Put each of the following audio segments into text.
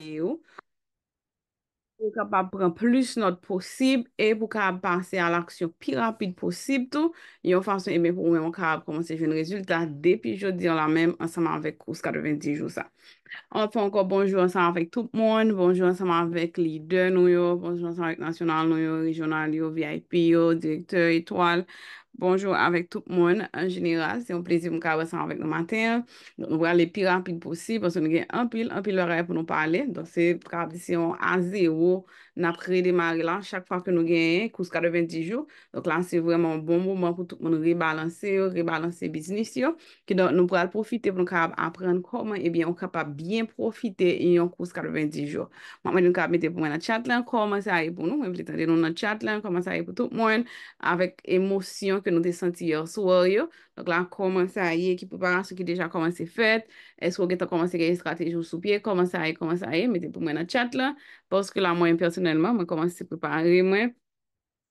Yo, pou ka pa pren plus not posib, e pou ka pa pase al aksyon pi rapid posib tou, yo fason eme pou mwen mwen ka pa pomanse jen rezultat depi jodi an la men, ansanman vek kouska de 20 jou sa. Anpon kon, bonjou ansanman vek tout moun, bonjou ansanman vek lider nou yo, bonjou ansanman vek nasyonal nou yo, rejonal yo, VIP yo, direktor, etoal, Bonjou avèk tout moun, an jenera, se yon plezi mou kawasan avèk nou maten, nou wè alè pil apil posib, aso nou gen apil, apil lorè pou nou pale, don se kawdisyon a zèwou. Napre demare lan, chak pa ke nou genye, kouska de 20 jou. Donk lan, se vwèman bon mouman pou tout moun rebalanse yo, rebalanse biznis yo. Ki donk nou pral profite pou nou kap apren koman, ebyen, ou kap ap byen profite yon kouska de 20 jou. Mwen nou kap mette pou mwen nan tchat lan, koman se aye pou nou, mwen vletande nou nan tchat lan, koman se aye pou tout moun, avèk emosyon ke nou te senti yo, sou or yo. Donk lan, koman se aye, ekip ou paransyo ki deja koman se fèt. Eswo gen ta komanse gen estrategjou sou pie, komanse aye, komanse aye, mwete pou mwen a tchat la. Porske la mwen personelman, mwen komanse se prepari mwen,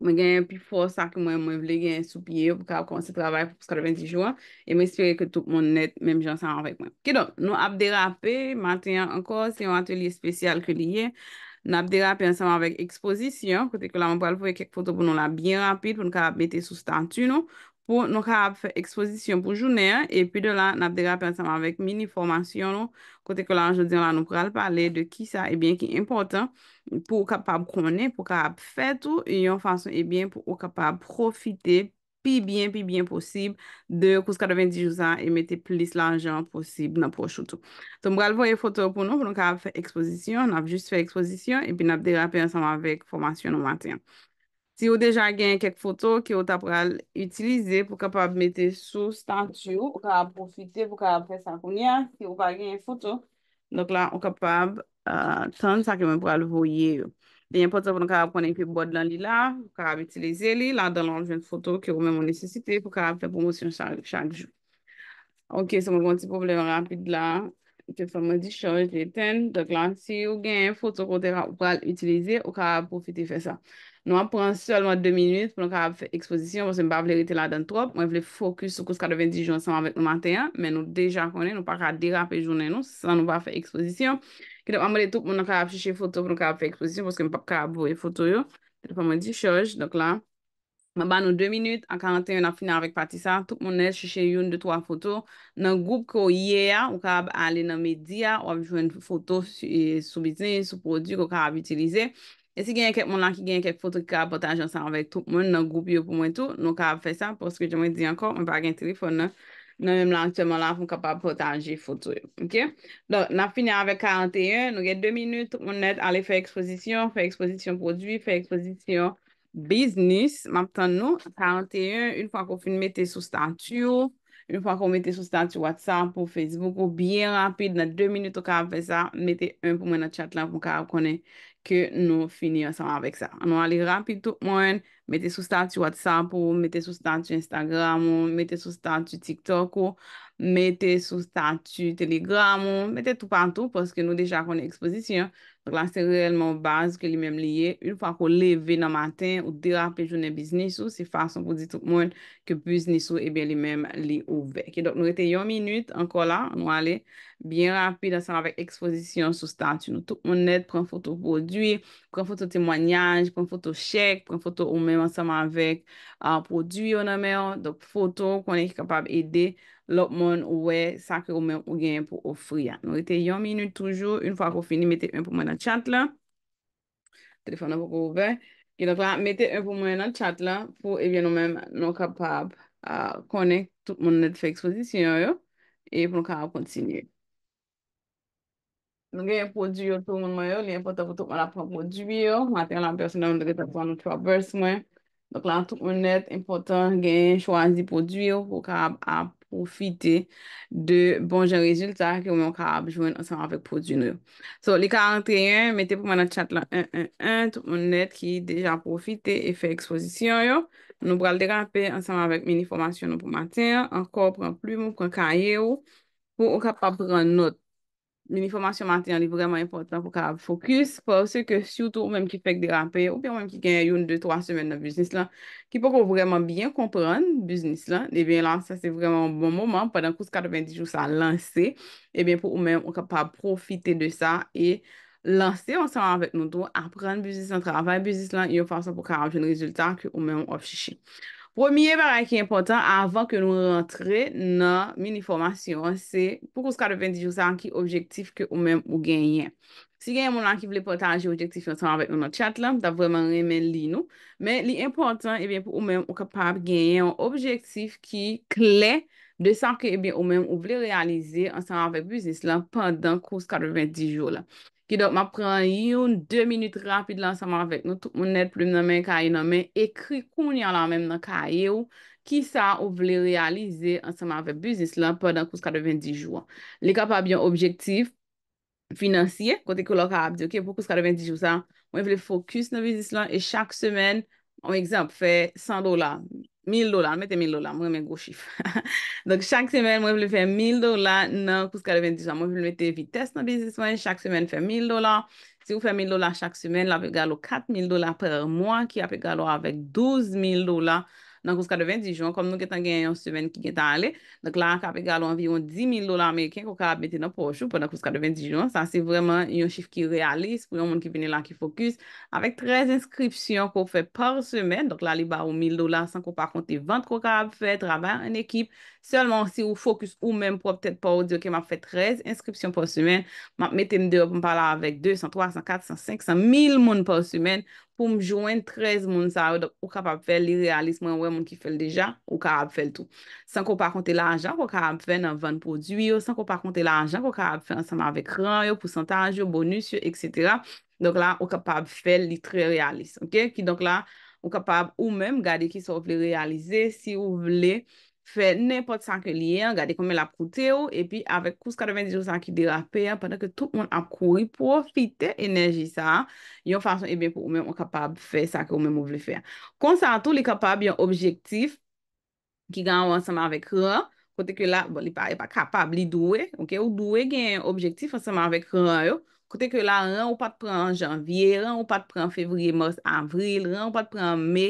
mwen gen yon pi fos sa ki mwen mwen vle gen sou pie yo pou ka ap komanse travay pou pskal 20 jouan. E mwen espere ke tout moun net, mwen jansaman vek mwen. Kedon, nou ap derape, matin anko, se yon atelier spesyal ke liye, nou ap derape ansaman vek ekspozisyon, kote ke la mwen pral pouye kek foto pou nou la byen rapide, pou nou ka ap bete sou stanty nou. pou nou ka ap fè ekspozisyon pou jounè, epi de la, nap de rap ansanman vek mini formasyon nou, kote ke lanjou diyan la nou pral pale de ki sa, ebyen ki important pou ou kapap kounen, pou kapap fè tou, eyon fason ebyen pou ou kapap profite pi byen, pi byen posib de kouska de 20 jousan e mette plis lanjouan posib nan projoutou. Ton pral voye fote pou nou, pou nou ka ap fè ekspozisyon, nap just fè ekspozisyon, epi nap de rap ansanman vek formasyon nou maten. Si yo deja gen kek foto ki yo ta pral utilize pou kapab mette sou stantiyou, yo ka ap profite pou ka ap fesan konya ki yo ka gen foto. Donk la, yo kapab tan sa ki yo men pral voye yo. Denye poto pou nou ka ap konen pe bod lan li la, yo ka ap utilize li, la don lan jen foto ki yo men moun nesisite pou ka ap fesan konya. Ok, se mwen konti probleme rapide la, ke fèm mwen di chanj le ten, donk la, si yo gen foto ki yo ta pral utilize, yo ka ap profite fesan. Nou ap pran solman 2 minuit pou nou ka ap fè ekspozisyon, pou se mba vle rete la dan trop, mba vle fokus sou kouska de 20 joun saman vek nou maten ya, men nou deja konen, nou pa ka dera pe jounen nou, se san nou pa fè ekspozisyon. Kede ap amele tout moun nan ka ap chèche foto pou nou ka ap fè ekspozisyon, pou se mba ka ap boye foto yo. Kede ap amele di chèche, dok la, mba ban nou 2 minuit, an 41 nan finan vek pati sa, tout moun nan chèche yon de 3 foto, nan goup ko ye ya, ou ka ap ale nan media, ou ap jwen foto sou bizne, sou prod E si genye kek moun la ki genye kek foto ki ka apotajan sa anvek tout moun nan goupi yo pou mwen tou, nou ka ap fè sa. Poske je mwen di anko, mwen pa genye telefon nan, nan mwen lan tèman la foun kapap apotajan foto yo, ok? Don, nan finye avèk 41, nou genye 2 minout, tout moun net alè fè ekspozisyon, fè ekspozisyon prodwi, fè ekspozisyon biznis, map tan nou. 41, un fwa kon fin metè sou stantyo, un fwa kon metè sou stantyo WhatsApp ou Facebook ou biye rapid, nan 2 minout ou ka ap fè sa, metè un pou mwen nan chat lan pou ka ap konè. ke nou finye san avèk sa. Anou alè rapi tout mwen, metè sou statu WhatsApp ou, metè sou statu Instagram ou, metè sou statu TikTok ou, mette sou statu, telegramon, mette tout pantou, poske nou deja konen ekspozisyon, la se realman waz ke li men liye, un pa kon leve nan matin, ou dera pe jounen biznisou, se fason pou di tout moun, ke biznisou e eh ben li men li ouvek. E do nou rete yon minute, anko la, nou ale, bien rapide ansan avèk ekspozisyon sou statu, nou tout moun net, pren foto prodwi, pren foto temwanyaj, pren foto chek, pren foto ou men ansan avèk, euh, prodwi yon amè, do foto konen ki kapab ede, lop moun ouwe sakro men ou genye pou ofri ya. Nou ite yon minut toujou, un fwa pou fini, mette yon pou mwen nan chat la, telefon nou pou kouve, ki doklan, mette yon pou mwen nan chat la, pou evye nou men nou kapap konek tout moun net fe ekspozisyon yo, e pou nou ka ap kontsiniye. Nou genye pou diyo tout moun mwen yo, liye impotan pou tout moun apan pou diyo, maten lan person nan moun deke tapwa nou trabbers mwen, doklan tout moun net impotan, genye chwazi pou diyo, pou ka ap ap, profite de bonjen rezultat ki ou mwen ka abjwen ansem anvek prodjoun yo. So, li ka rentre yon, mette pou mwen an tchat lan 1-1-1, tout moun net ki deja profite e fe ekspozisyon yo. Nou bral derampe ansem anvek mini formasyon nou pou maten, anko pran plume, pran kaje yo, pou ou kapap pran not Min informasyon matyan li vreman impotant pou karab fokus pou ou se ke sou tou ou menm ki fek derape ou pen ou menm ki genye yon 2-3 semen nan biznis lan ki pou kon vreman byen kompran biznis lan. E ben lan sa se vreman bon moman padan kous 90 jou sa lanse e ben pou ou menm ou kapap profite de sa e lanse ansan avet nou tou apren biznis nan travay, biznis lan yon fason pou karab jen rezultat ke ou menm ou ap chichi. Premier baray ki important avan ke nou rentre nan mini-formasyon se eh pou kouska de 20 jou sa an ki objektif ke ou men ou genyen. Si genyen moun an ki vle potaje objektif yon san avet nou nan chat lan, da vremen remen li nou. Men li important e ben pou ou men ou kapab genyen objektif ki kle de san ke e ben ou men ou vle realize an san avet biznis lan pandan kouska de 20 jou la. ki do m apren yon 2 minute rapide lansaman avèk nou, tout moun net ploum nanmen, ka yon nanmen, ekri kounyan lanmen nan ka yon, ki sa ou vle realize ansaman avèk biznis lan, pèrdan kouska de 20 jouan. Lè kap ap yon objektif, finansye, kote kolok ap di, ok, pou kouska de 20 jouan sa, mwen vle fokus nan biznis lan, e chak semen, mwen egzamp fè 100 dola, mwen fè 100 dola, 1000 dola, an mette 1000 dola, mwen men gwo chif. Donk chak semen mwen pli fè 1000 dola, nan kouskade ven di sa, mwen pli mette vites nan biziswen, chak semen fè 1000 dola. Si ou fè 1000 dola chak semen, la pe galo 4000 dola per mwen, ki la pe galo avek 12000 dola. nan kouska de 20 jan, kom nou getan gen yon semen ki getan ale, lak ap egal ou anviron 10.000 do la Ameriken kou ka ap mette nan pochou, pou nan kouska de 20 jan, sa se vreman yon chif ki realis, pou yon moun ki vene la ki fokus, avek 13 inskripsyon kou fe par semen, lak li ba ou 1000 do la, san kou pa konte 20 kou ka ap fe, traba an ekip, seman si ou fokus ou men pou apetet pa ou diyo ke map fet 13 inskripsyon pos humen, map mette mde ou pou mpala avek 200, 300, 400, 500, 1000 moun pos humen pou mjouen 13 moun sa ou, do ou kapap fel li realisme, wè moun ki fel deja, ou karap fel tou, san ko pa konte la anjan ko karap fen nan 20 prodwyo, san ko pa konte la anjan ko karap fen ansama avek ranyo, pousantajyo, bonusyo, etc donk la ou kapap fel li tre realisme, ok, ki donk la ou kapap ou men gade ki sou vle realize, si ou vle fè ne pot sank liye, gade kome la proutè yo, epi avèk kouska devèndi jousan ki derapè, pandè ke tout moun ap kouri, profite enerji sa, yon fason ebè pou oumè moun kapab fè, sa ke oumè moun vle fè. Konsantou li kapab yon objektif, ki gwa anseman vek rè, pote ke la, bon li pa e pa kapab, li dwe, ou dwe gen objektif anseman vek rè yo, Kote ke la, ran ou pat pran janvye, ran ou pat pran fevriye, mors, avril, ran ou pat pran me,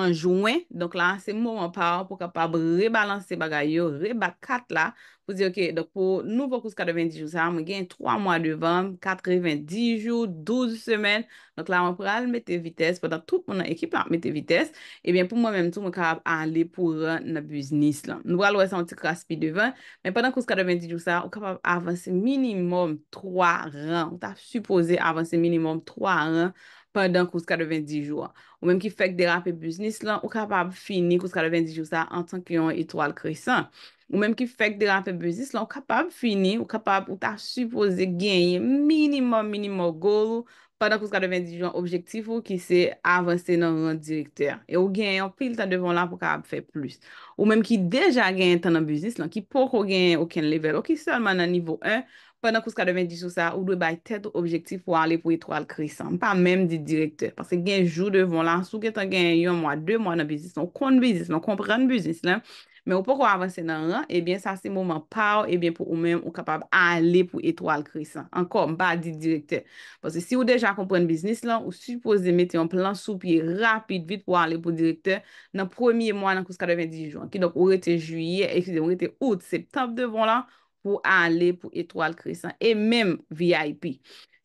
anjouen. Donk la, se moun anpaw pou kapab rebalanse bagay yo, rebat kat la, Pou zi, ok, nou pou kouska de 20 jou sa, mwen gen 3 mwa devan, 4 et 20 jou, 12 semen. Donk la, mwen pou ral mette vites, poda tout moun ekip la mette vites. Ebyen, eh pou mwen menm tou, mwen kap ap ale pou ral na biznis lan. Mwen pou ral wese an ti kraspi devan, men padan kouska de 20 jou sa, ou kap ap avanse minimum 3 ran, ou tap supose avanse minimum 3 ran, padan kouska de 20 jou. Ou menm ki fek dera pe biznis lan, ou kap ap fini kouska de 20 jou sa, an tan ki yon etwal kresan. Ou menm ki fek deran pe bezis lan, ou kapab fini, ou kapab ou ta supose genye minimum minimum goal, padan kous ka deven dijon objektif ou ki se avanse nan ren direkteur. E ou genye yon fil tan devon lan pou ka ap fe plus. Ou menm ki deja genye tan nan bezis lan, ki pou kou genye oken level, ou ki selman nan nivou 1, padan kous ka deven dijon sa, ou dwe bay tet objektif ou ale pou etro al krisan, pa menm di direkteur. Pase genye jou devon lan, sou ke tan genye yon mwa, dwe mwa nan bezis lan, ou kon bezis lan, kon pren bezis lan, Eh men eh ou pokou avanse nan ran, ebyen sa se mouman pa ou, ebyen pou ou men ou kapab a ale pou etoal kresan. Ankom, ba di direkte. Pwese si ou deja kompren bisnis lan, ou supose de mette yon plan sou piye rapid, vit pou ale pou direkte, nan premiye mwan nan kouska de 20 dijon. Ki donk ou rete juye, e fide ou rete out septembe devon lan, pou ale pou etoal kresan. E men VIP.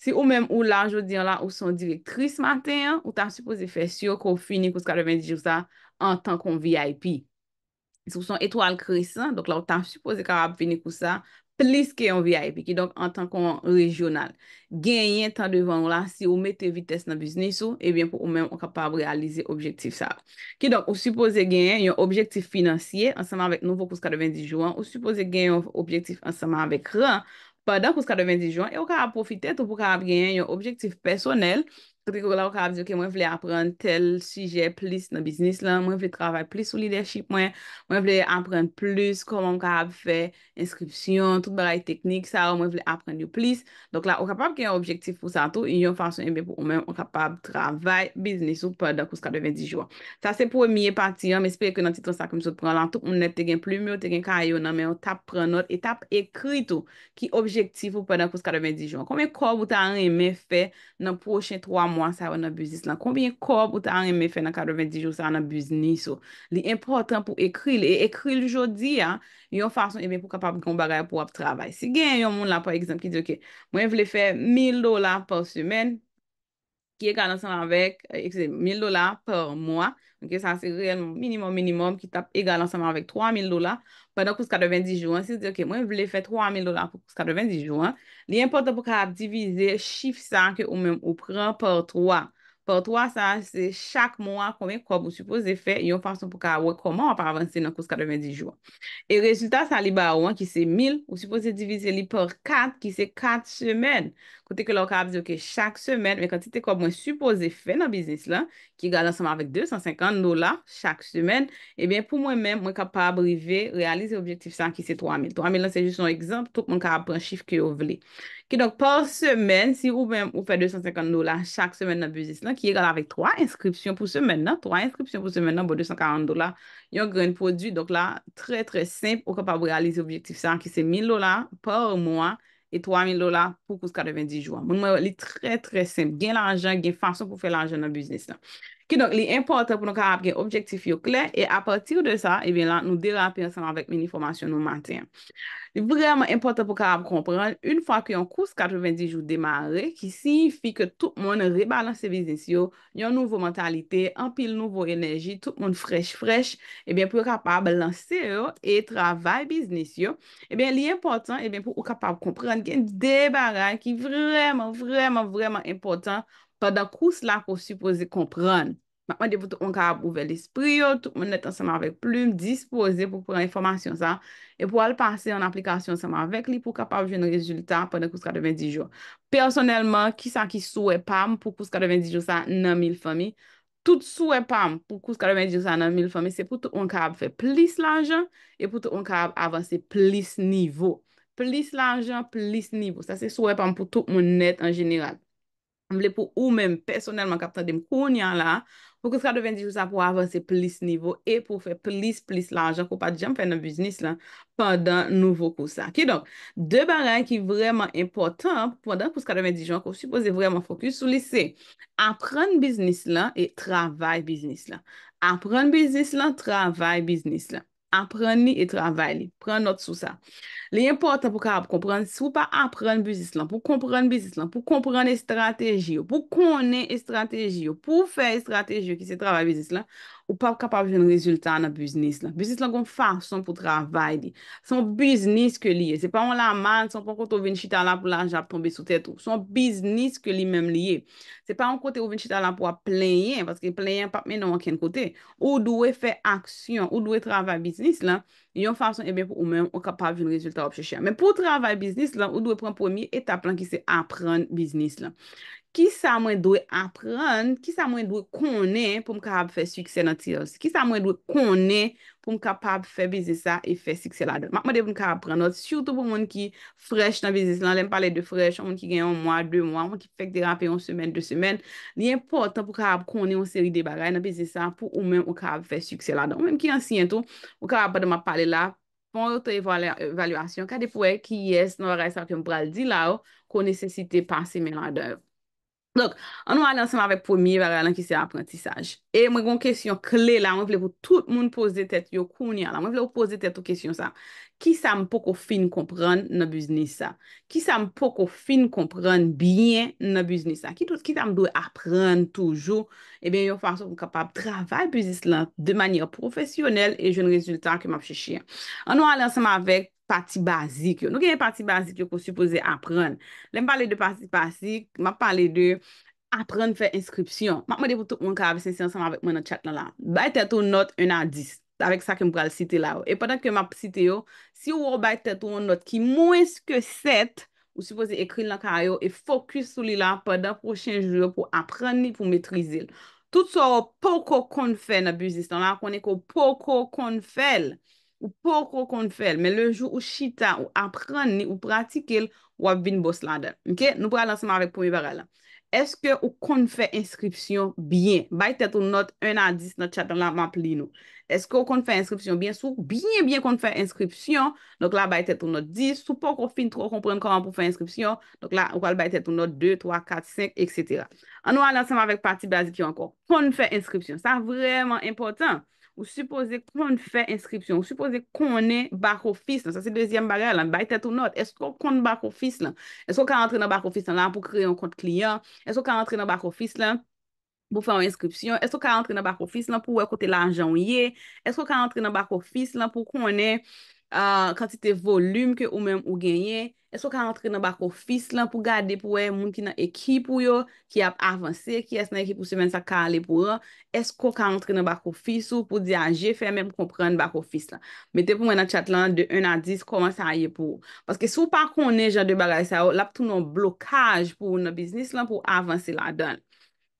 Si ou men ou la jodi an la, ou son direktris maten, ou ta supose de fè syo kou fini kouska de 20 dijon sa, an tankon VIP. sou son etwal krisan, donk la ou tan, supose ka rap fini kousa, plis ke yon VIP, ki donk an tan kon regional, genyen tan devan ou la, si ou mette vites nan biznis ou, e bien pou ou men w kapap realize objektif sa. Ki donk, ou supose genyen yon objektif finansye, ansama vek nouvo kouska deven dijouan, ou supose genyen objektif ansama vek ran, padan kouska deven dijouan, e ou ka rap profite, tou pou ka rap genyen yon objektif personel, ou pou ka rap profite, Kote kou la ou ka ap di yo ke mwen vle apren tel suje plis nan biznis lan, mwen vle travay plis sou lidership mwen, mwen vle apren plis koman mwen ka ap fe inskripsyon, tout baray teknik sa ou mwen vle apren yo plis. Donk la ou kapab ki an objektif pou sa tou, yon fason yon mwen pou mwen ou kapab travay biznis ou padak ou ska deven di jwa. Sa se pwemye pati yon, mespere ke nan titon sa kwen sou pran lan tou, mwen ne te gen plu myo, te gen kanyo nan, men ou tap pran not, etap ekri tou ki objektif ou padak ou ska deven di jwa. Komem kou pou ta an yon mwen fe nan pochen 3 mwen? mwen sa yon abuzis lan. Konbien kob ou ta an eme fe nan 90 jou sa an abuz ni sou. Li important pou ekri li. E ekri li jodi ya, yon fason eme eh pou kapap kon bagaya pou ap travay. Si gen, yon moun la pou ekzem ki diyo ki, mwen vle fe 1000 dolar pou sumen, ki e kalansan avèk, 1000 dolar pou mwen, Ok, sa se real minimum minimum ki tap egal ansaman avik 3,000 dola. Padon kouska de 20 jouan, se se di ok, mwen vle fè 3,000 dola kouska de 20 jouan. Li importan pou ka divize, chif sanke ou mèm ou prempor 3. Por 3 sa se chak moun an konwen kob ou supose fe yon fason pou ka wè koman wap avanse nan kous 90 jouan. E rezultat sa li ba wè ki se 1000 ou supose divise li por 4 ki se 4 semen. Kote ke lò ka avize ok chak semen men kante te kob mwen supose fe nan bisnis la ki gade ansama avèk 250 dola chak semen. Ebyen pou mwen men mwen ka pa abrive realize objektif sa ki se 3000. 3000 la se jist nan ekzamp tout mwen ka apren chif ke yo vle. Ki donk, par semen, si ou ben ou fè 250 dola chak semen nan buznis nan, ki egal avèk 3 inskripsyon pou semen nan, 3 inskripsyon pou semen nan, bo 240 dola, yon gren produ, donk la, tre tre semp ou kapab realize objektif san, ki se 1000 dola par moun, e 3000 dola pou kouska de 20 jouan. Moun mwen wè li tre tre semp, gen l'anjen, gen fason pou fè l'anjen nan buznis nan. Ki nou li importan pou nou karap gen objektif yo kle, e apatir de sa, e bin lan nou deran pi ansan anvek meni formasyon nou mantyen. Li vreman importan pou karap kompran, un fwa ki yon kous 90 jou demare, ki signifi ke tout moun rebalanse biznes yo, yon nouvo mentalite, empil nouvo enerji, tout moun frech frech, e bin pou yo kapab lanse yo, e travay biznes yo, e bin li importan, e bin pou yo kapab kompran, gen debara ki vreman, vreman, vreman importan, Pendak kous la pou supose kompran. Mwen de pou tou an karab ouve l'esprit yo, tout mwen net an seman vek plume, dispose pou pran informasyon sa, e pou al pase an aplikasyon seman vek li, pou kapab jen rezultat pendak kous kade 20 jo. Personelman, kisa ki sou e pam pou kous kade 20 jo sa nan mil fami, tout sou e pam pou kous kade 20 jo sa nan mil fami, se pou tou an karab fe plis lanjan, e pou tou an karab avanse plis nivou. Plis lanjan, plis nivou. Sa se sou e pam pou tout mwen net an general. Mble pou ou men personelman kapta dem kounyan la, pou kouska deven di jou sa pou avanse plis nivou e pou fe plis plis la anjan kou pa di jan fè nan biznis la pandan nouvo kousa. Ki donk, de baray ki vreman impotant, pandan kouska deven di jan kou supose vreman fokus sou lise, apren biznis la e travay biznis la. Apren biznis la, travay biznis la. apren ni e travay li. Pren not sou sa. Le importan pou ka ap kompren, sou pa apren bizis lan, pou kompren bizis lan, pou kompren estrategi yo, pou konen estrategi yo, pou fe estrategi yo ki se travay bizis lan, ou pa kapav jen rezultat nan biznis la. Biznis la goun fa, son pou travay li. Son biznis ke liye. Se pa wan la man, son kon kote ou ven chita la pou la japonbe sou tetou. Son biznis ke li men liye. Se pa wan kote ou ven chita la pou a plenye, paske plenye pap men nan wakken kote, ou dwe fe aksyon, ou dwe travay biznis la, Yon fason e eh ben pou ou men, ou kapav yon rezultat obche chan. Men pou travay biznis lan, ou dwe pran pomi etap lan ki se apran biznis lan. Ki sa mwen dwe apran, ki sa mwen dwe konen pou mka ap fè suksen ati os. Ki sa mwen dwe konen pou mka ap fè suksen ati os. pou m kapab fè bizisa e fè siksel adan. Makman dev nou ka ap pranot, surtout pou moun ki frech nan bizisa lan, lèm pale de frech, moun ki gen yon mwa, dwe mwa, moun ki fek deran pe yon semen, dwe semen, ni importan pou ka ap konen yon seri debaray nan bizisa pou ou men ou ka ap fè siksel adan. Ou men ki ansyen tou, ou ka ap adan ma pale la, pon yote yon valyasyon, ka depou e ki yes, nou rey sa ak yon pral di la ou, kon nesesite pan semen adan. Donk, an nou alansman vek pomiye vare lan ki se aprentisaj. E mwen gwen kesyon kle la, mwen vle pou tout moun pose eh de tet yo kounya la. Mwen vle pou pose de tet yo kesyon sa. Ki sa m poko fin kompran nan biznis sa? Ki sa m poko fin kompran bien nan biznis sa? Ki sa m doy apren toujou, e ben yo farsou kapab travay biznis lan de manye profesyonel e jen rezultat ke map cheshi. An nou alansman vek. pati bazik yo, nou genye pati bazik yo pou suppose apren, lem pale de pati bazik, map pale de apren fe inskripsyon, mak mwen de pou touk mwen ka ave sensyonsan ma vek mwen an chak nan la bay tetou not 1 an 10, avek sa ke mwen kal site la yo, e padan ke mwen site yo si ou wou bay tetou 1 an not ki mwen se ke 7, ou suppose ekrin lankan yo, e fokus sou li la padan prochen jou yo pou apren ni pou metrizil, tout so pou ko kon fel na bizist, an la konen pou ko kon fel Ou pou kon kon fel, men le jou ou chita, ou apren ni, ou pratike l, wap vin bo slande. Ok, nou pou al lansman avèk pou mi bere la. Eske ou kon fe inskripsyon byen? Baye tet ou not 1 a 10, not chapon la, map li nou. Eske ou kon fe inskripsyon byen sou? Byen, byen kon fe inskripsyon. Nouk la baye tet ou not 10. Sou pou kon fin tro kon pren koman pou fe inskripsyon. Nouk la, wakal baye tet ou not 2, 3, 4, 5, etc. An nou al lansman avèk pati bazik yo ankon. Kon fe inskripsyon, sa vreman impotant. Ou suppose kon fè inskripsyon, ou suppose konè bak ofis lan, sa se dezyem bagay lan, bay tèt ou not, esko kon bak ofis lan, esko kan antre nan bak ofis lan pou kreye an kont kliyan, esko kan antre nan bak ofis lan pou fè an inskripsyon, esko kan antre nan bak ofis lan pou wèkote lan janye, esko kan antre nan bak ofis lan pou konè... kantite volume ke ou men ou genye, esko ka antre nan bako fis lan pou gade pou wey moun ki nan ekip ou yo, ki ap avanse, ki es nan ekip ou semen sa ka ale pou yo, esko ka antre nan bako fis ou pou di aje ah, fe men pou kompren bako fis lan. Mete pou mwen nan chat lan de 1 a 10, koman sa aye pou. Paske sou pa konen jan de bagay sa yo, lap tou nan blokaj pou nan biznis lan pou avanse la dan.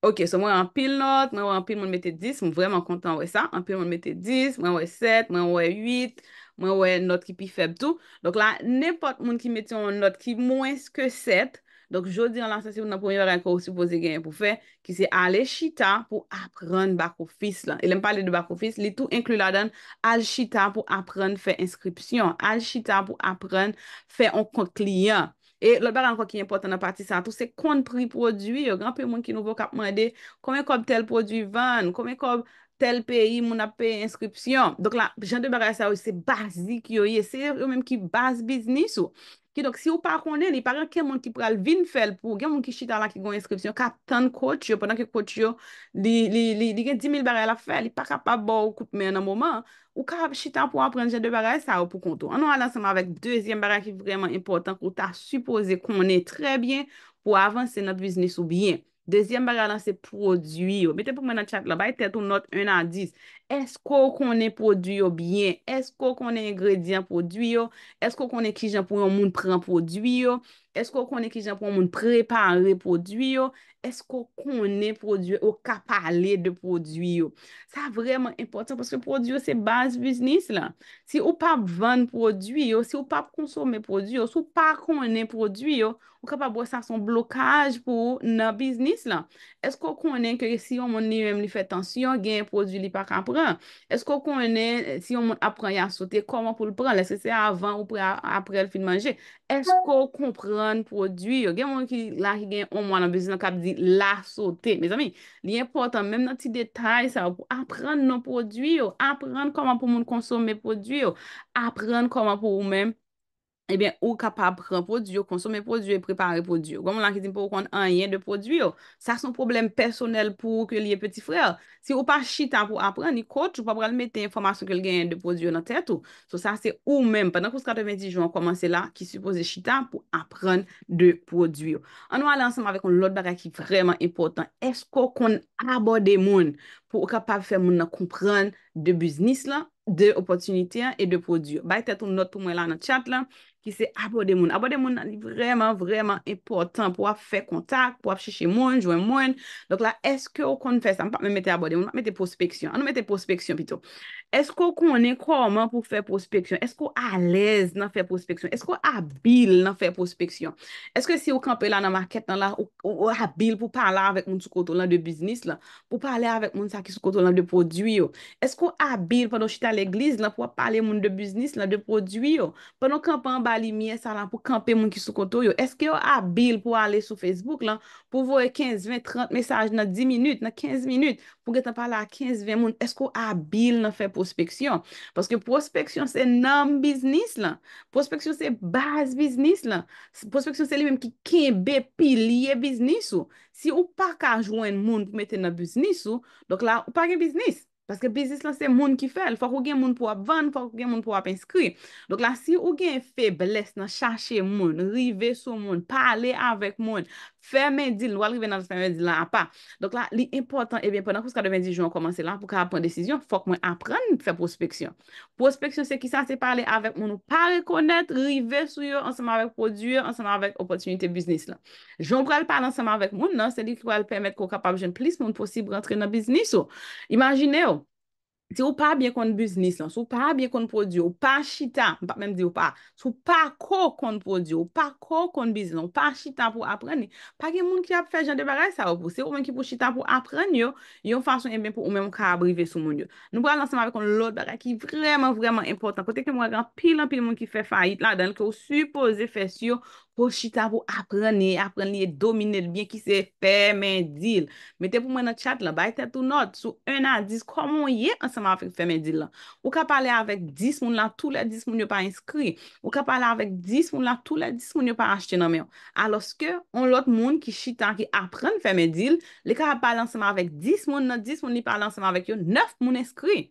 Ok, so mwen anpil not, mwen anpil mwen mette 10, mwen vreman kontan wey sa, anpil mwen mette 10, mwen wey 7, mwen wey 8, Mwen wè not ki pi feb tou. Donk la, nepot moun ki meti an not ki mwens ke set. Donk jodi an lansansi mwen nan pwoyon reyko ou si pwose genye pou fe. Ki se ale chita pou apren bak ofis lan. E lem pale de bak ofis. Li tou inklu la dan al chita pou apren fe inskripsyon. Al chita pou apren fe an kon kliyan. E lot ba lan kwa ki importan nan pati sa. Tou se kontri prodwi. Yo granpe moun ki nou vok apman de komekob tel prodwi van. Komekob apren. tel peyi moun ap pe inskripsyon. Donk la, jan de baray sa ou, se basik yo ye, se yo menm ki bas biznis ou. Ki donk, si yo pa konen, li paran keman ki pral vin fel pou, genman ki chita la ki gwen inskripsyon, ka tan koti yo, ponan ke koti yo, li gen 10.000 baray la fel, li pakap pa bo ou koup men an mouman, ou ka chita pou apren jan de baray sa ou pou kontou. An nou alansan ma vek, dezyen baray ki vreman impotant, ou ta suppose konen trebyen pou avanse nan biznis ou byen. Dezyen baga lan se produyo. Bete pou mwen an chak la baye tetou not 1 an 10. Esko konen produyo byen? Esko konen egredyen produyo? Esko konen kijan pou yon moun pren produyo? esko konen ki jan pou moun prepare prodwyo, esko konen prodwyo ou ka pale de prodwyo, sa vreman impotant, pwese prodwyo se base biznis la, si ou pa van prodwyo, si ou pa konsome prodwyo sou pa konen prodwyo ou ka pa bwa sa son blokaj pou nan biznis la, esko konen ki si yon moun ni yon mou fè tan, si yon gen prodwyo li pa ka pran, esko konen, si yon moun apren yon sote koman pou l pran, lese se avan ou apren l fin manje, esko konen prodwi yo. Gen mwen ki la ki gen omwa nan bezin nan kap di la sote. Me zami, li important, menm nan ti detay sa, apren nan prodwi yo. Apren koman pou moun konsome prodwi yo. Apren koman pou ou menm Ebyen, eh ou kapap pran podiyo, konsome podiyo e prepare podiyo. Gwaman lan ki zin pou kon an yen de podiyo. Oh, sa son problem personel pou ke liye peti frèl. Si ou pa chita pou apren, ni kote, ou pa pran meten informasyon ke l genyen de podiyo nan tètou. Oh. So sa se ou men, padan kouska te 20 juan, koman se la ki suppose chita pou apren de podiyo. Oh. An nou alè ansanm avè kon lout bagay ki vreman impotant. Esko kon abode moun? pou ou kapap fè moun nan kompren de biznis la, de opotunite la, e de produr. Bayte ton not pou mwen la nan tchat la, ki se abode moun. Abode moun nan li vreman, vreman important pou ap fè kontak, pou ap chèche moun, jwen moun. Donc la, eske ou kon fè sa, an pa mwen mette abode moun, an mwen mette prospeksyon, an mwen mette prospeksyon pito. Esko konen koman pou fè prospeksyon? Esko alez nan fè prospeksyon? Esko abil nan fè prospeksyon? Eske si ou kampe la nan market nan la, ou abil pou pala avèk moun soukoto lan de biznis lan? Pou pala avèk moun sa ki soukoto lan de prodwi yo? Esko abil padon chita l'eglis lan pou wap pale moun de biznis lan de prodwi yo? Padon kampan bali miye salan pou kampe moun ki soukoto yo? Eske yo abil pou ale sou Facebook lan? Pou voye 15, 20, 30 mesaj nan 10 minut, nan 15 minut? Pou getan pala 15, 20 moun, esko abil nan fè prospeksyon? Prospeksyon se nanm biznis lan, prospeksyon se baz biznis lan, prospeksyon se li menm ki kebe pilye biznis ou, si ou pa ka jwenn moun pou mette nan biznis ou, dok la ou pa gen biznis, paske biznis lan se moun ki fel, fok ou gen moun pou ap ven, fok ou gen moun pou ap inskri, dok la si ou gen febles nan chache moun, rive sou moun, pale avek moun, Fè men dil, lwa li ven nan fè men dil la a pa. Donk la, li impotant, ebyen, penan kouska de 20 joun komanse la, pou ka apen desisyon, fok mwen apren fè prospeksyon. Prospeksyon se ki sa se pale avek moun ou pa rekonet, rive sou yo ansama avek produyo, ansama avek opotunite biznis la. Joun kwa el pale ansama avek moun, nan, se li kwa el pemet kwa kapab jen plis moun posib rentre nan biznis ou. Imanjine ou. Se ou pa biye konn biznis lan, se ou pa biye konn prodiyo, pa chita, mpap menm di ou pa, se ou pa ko konn prodiyo, pa ko konn biznis lan, pa chita pou apreni, pa gen moun ki ap fè jande bagay sa ou pou, se ou menm ki pou chita pou apreni yo, yo fason en ben pou ou menm ka abrive sou moun yo. Nou pralansman ve konn lòt bagay ki vreman vreman impotant, kote ke moun agan pilan pilan moun ki fè fayit la, dan lè ki ou suppose fè syo, Po chita pou aprene, aprene liye domine liye biye ki se fèmen dil. Mete pou mwen nou tchat la, baye tè tou not sou ena diz koman yè anseman fèmen dil la. Ou ka pale avèk diz moun la, tou la diz moun yo pa inskri. Ou ka pale avèk diz moun la, tou la diz moun yo pa achete nan mè yo. A loske, on lot moun ki chita ki aprene fèmen dil, li ka pale anseman avèk diz moun la, diz moun li pale anseman avèk yo, nef moun inskri.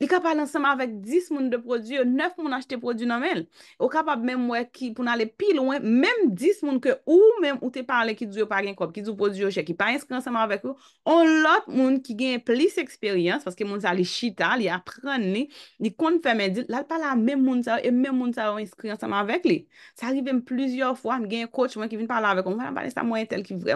li ka pale anseman avèk 10 moun de prodüyo, 9 moun achete prodüyo nanmen, ou ka pale mè mwen ki, pou nanle pi loun, mèm 10 moun ke ou mèm ou te pale ki djou yo pa gen kob, ki djou prodüyo che, ki pa inskri anseman avèk ou, ou lot moun ki gen plis eksperyans, paske moun sa li chita, li apren li, ni kon fè men dil, la pala mè moun sa, e mè moun sa wè inskri anseman avèk li. Sa arrive mè plizyor fwa, mwen gen kòtch mwen ki vin pala avèk ou, mwen panè sa mwen tel ki v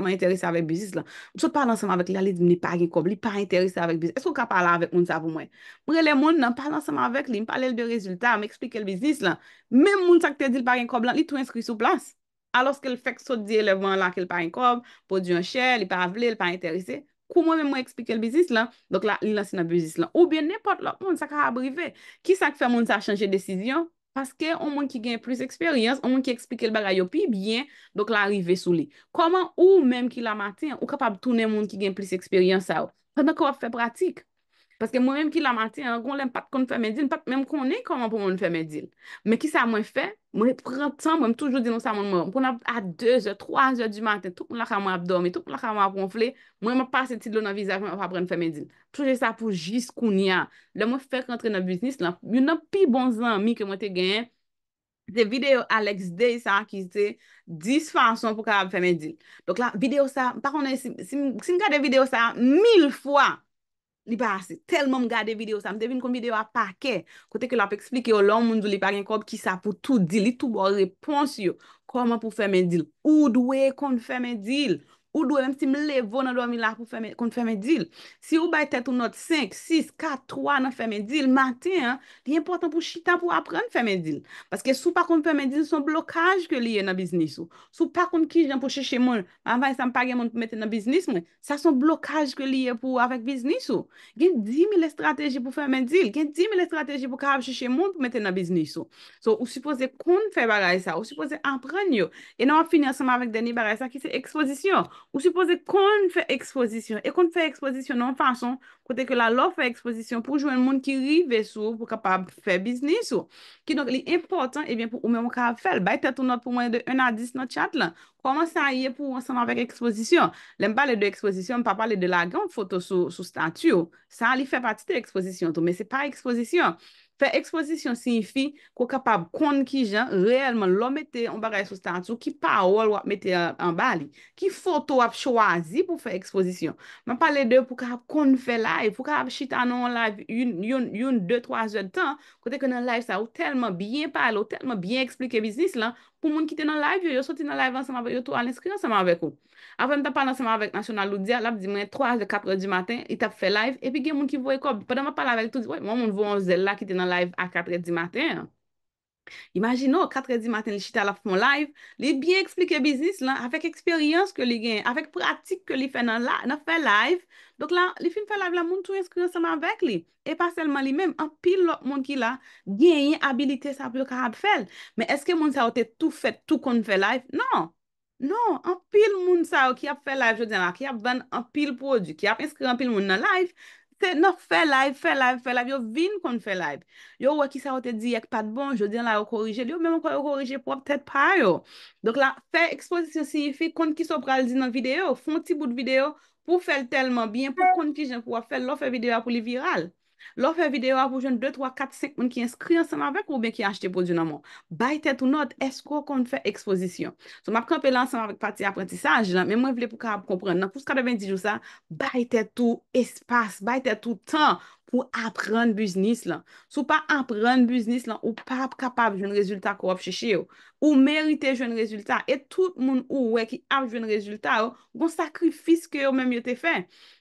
moun nan palan seman avèk li, m palè l de rezultat, m eksplike l bizis lan. Mèm moun sak te di l parien kob lan, li tou inskri sou plas. Alos ke l fek sot di elevman la ke l parien kob, podi yon chè, li pa avle, li pa interese, kou moun mèm moun eksplike l bizis lan. Dok la, li lansi nan bizis lan. Ou bè nèpot la, moun sak a abrive. Ki sak fè moun sa chanje desisyon? Paske, ou moun ki gen plus eksperyans, ou moun ki eksplike l barayopi, biyen, dok la arrive sou li. Koman ou mèm ki la maten, ou kapab toune m Paske mwen menm ki la mati, an kon lèm pat kon fèmèdil, pat menm kon lèm kon mèm pou mèm fèmèdil. Mè ki sa mwen fè, mwen prèten, mwen mèm toujou din nou sa mèm mèm. Mwen kon ap a 2 ou 3 ou 3 ou du maten, tou mwen lakha mwen ap dorme, tou mwen lakha mwen ap kon fè, mwen mèm ap pase tit lò nan vizaj mèm ap apren fèmèdil. Toujè sa pou jis koun ya. Lèm mwen fèk rentre nan bisnis la. Mwen ap pi bon zan mi ke mwen te genye, se videyo Alex Day sa akite, disfansyon pou ka li pa ase, telman m gade video sa, m devine kon video a pake, kote ke la pe eksplike yo, lom moun joulipa gen kob ki sa pou tou dil, li tou bo repons yo, koman pou fè men dil, ou dwe kon fè men dil? Ou dwe msi mlevo nan 2.000 lak pou kon fèmèndil. Si ou bay tèt ou not 5, 6, 4, 3 nan fèmèndil, maten, liye important pou chita pou apren fèmèndil. Paske sou pa kon fèmèndil son blokaj ke liye nan biznis ou. Sou pa kon ki jen pou chè chè moun, anvay san page moun pou mette nan biznis mwen. Sa son blokaj ke liye pou avèk biznis ou. Gen 10.000 estrategi pou fèmèndil. Gen 10.000 estrategi pou karab chè chè moun pou mette nan biznis ou. So ou suppose kon fèmèndil sa, ou suppose apren yo. E nan wap fini ansama avèk deni Ou suppose kon fè ekspozisyon, e kon fè ekspozisyon nan fason, kote ke la lo fè ekspozisyon pou joun moun ki rive sou pou kapab fè biznis sou. Ki don li impotant, e eh bien pou ou mè mou kapab fèl. Bayte tout not pou mwen de 1 à 10 not chat lan. Koman sa yè pou wansan avèk ekspozisyon? Lem ba le de ekspozisyon, pa pale de la gran fote sou statu. Sa li fè pati de ekspozisyon tou, men se pa ekspozisyon. Fè ekspozisyon sinfi kwa kapab kon ki jan reyelman lo mette an bagay sou stansou ki pa ou alwap mette an bali. Ki foto ap chwazi pou fè ekspozisyon. Ma pale de pou kap kon fè live, pou kap chitanon live yon 2-3 jen tan, kote kon nan live sa ou telman byen pale ou telman byen eksplike biznis lan, pou moun ki te nan live yo, yo soti nan live anseman vek yo tou alinskri anseman vek yo. Afèm ta pal anseman vek nasyon nan loudia, lap di mwen 3 a 4 di maten, it ap fe live, epi gen moun ki vwe kob, padan pa pal avek tou di, wè, moun vwe on zel la ki te nan live a 4 di maten. Imagin nou, katredi maten li chita la pou moun laif, li biye eksplike biznis la, avek eksperyans ke li gen, avek pratik ke li fe nan laif, nan fe laif. Donk la, li fin fe laif la, moun tou inskri anseman vek li. E pa selman li men, anpil lop moun ki la, genye abilite sa ap lo ka ap fel. Men eske moun sa ote tout fet, tout kon fe laif? Nan, nan, anpil moun sa o ki ap fe laif, je den la, ki ap ven anpil prodik, ki ap inskri anpil moun nan laif. Se nou fè live, fè live, fè live, yo vin kon fè live. Yo wè ki sa wote di ek pat bon, yo di an la yo korije, yo mèmen kon yo korije pou ap tèt pa yo. Donk la fè ekspozisyon si yi fè kon ki so pral di nan video, fon ti bout video pou fèl telman byen pou kon ki jen pou wap fèl lo fè video apou li viral. Lò fè videyo avou joun 2, 3, 4, 5 moun ki yanskri ansan avèk ou ben ki yanskri posyon nan moun. Baye tè tou not, esko kon fè ekspozisyon. So mapke anpe lansan avèk pati apretisaj la, men mwen vle pou ka ap kompren. Nan pou skade 20 jou sa, baye tè tou espas, baye tè tou tan. ou apren business lan, sou pa apren business lan, ou pa ap kapab joun rezultat ko ap chichi yo, ou merite joun rezultat, et tout moun ou we ki ap joun rezultat yo, goun sakrifis ke yo men myote fe,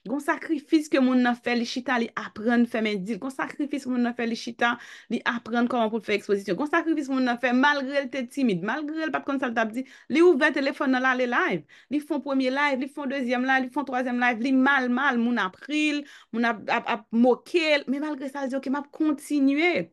goun sakrifis ke moun na fe, li chita li apren femen dil, goun sakrifis ke moun na fe, li chita, li apren koman pou fe ekspozisyon, goun sakrifis ke moun na fe, malgre l te timid, malgre l pap konsultap di, li ouve telefon nan la, li live, li fon premier live, li fon deuxième live, li fon troisième live, li mal mal moun ap pril, moun ap ap mokil men malgre sa yo ke map kontinue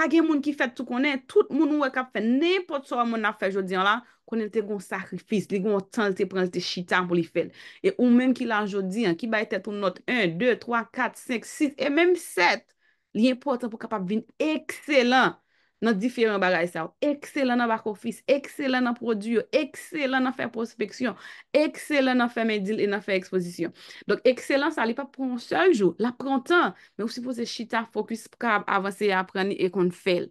agen moun ki fet tou konen tout moun ouwe kap fen ne pot so a moun na fe jodi an la konen te gon sakrifis li gon tan te prens te chita pou li fen e ou men ki lan jodi an ki baye tet ou not 1, 2, 3, 4, 5, 6 e men 7 li e pot an pou kap ap vin ekselen nan diferent bagay sa ou. Ekselen nan bak ofis, ekselen nan produyo, ekselen nan fè prospeksyon, ekselen nan fè medil e nan fè ekspozisyon. Donk ekselen sa li pa pou an sej jou, la prantan, men ou si pou se chita fokus pra avansè apreni e kon fèl.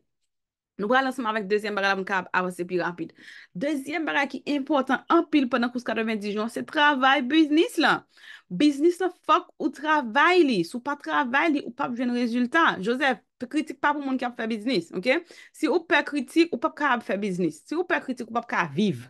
Nou pralansman avèk dèzyen barè la moun ka avansè pi rapide. Dèzyen barè ki impotant anpil pwè nan kouska devèndi joun, se travay biznis la. Biznis la fòk ou travay li. Sou pa travay li, ou pap jwen rezultat. Joseph, pe kritik pa pou moun ka ap fè biznis, ok? Si ou pe kritik, ou pap ka ap fè biznis. Si ou pe kritik, ou pap ka ap viv.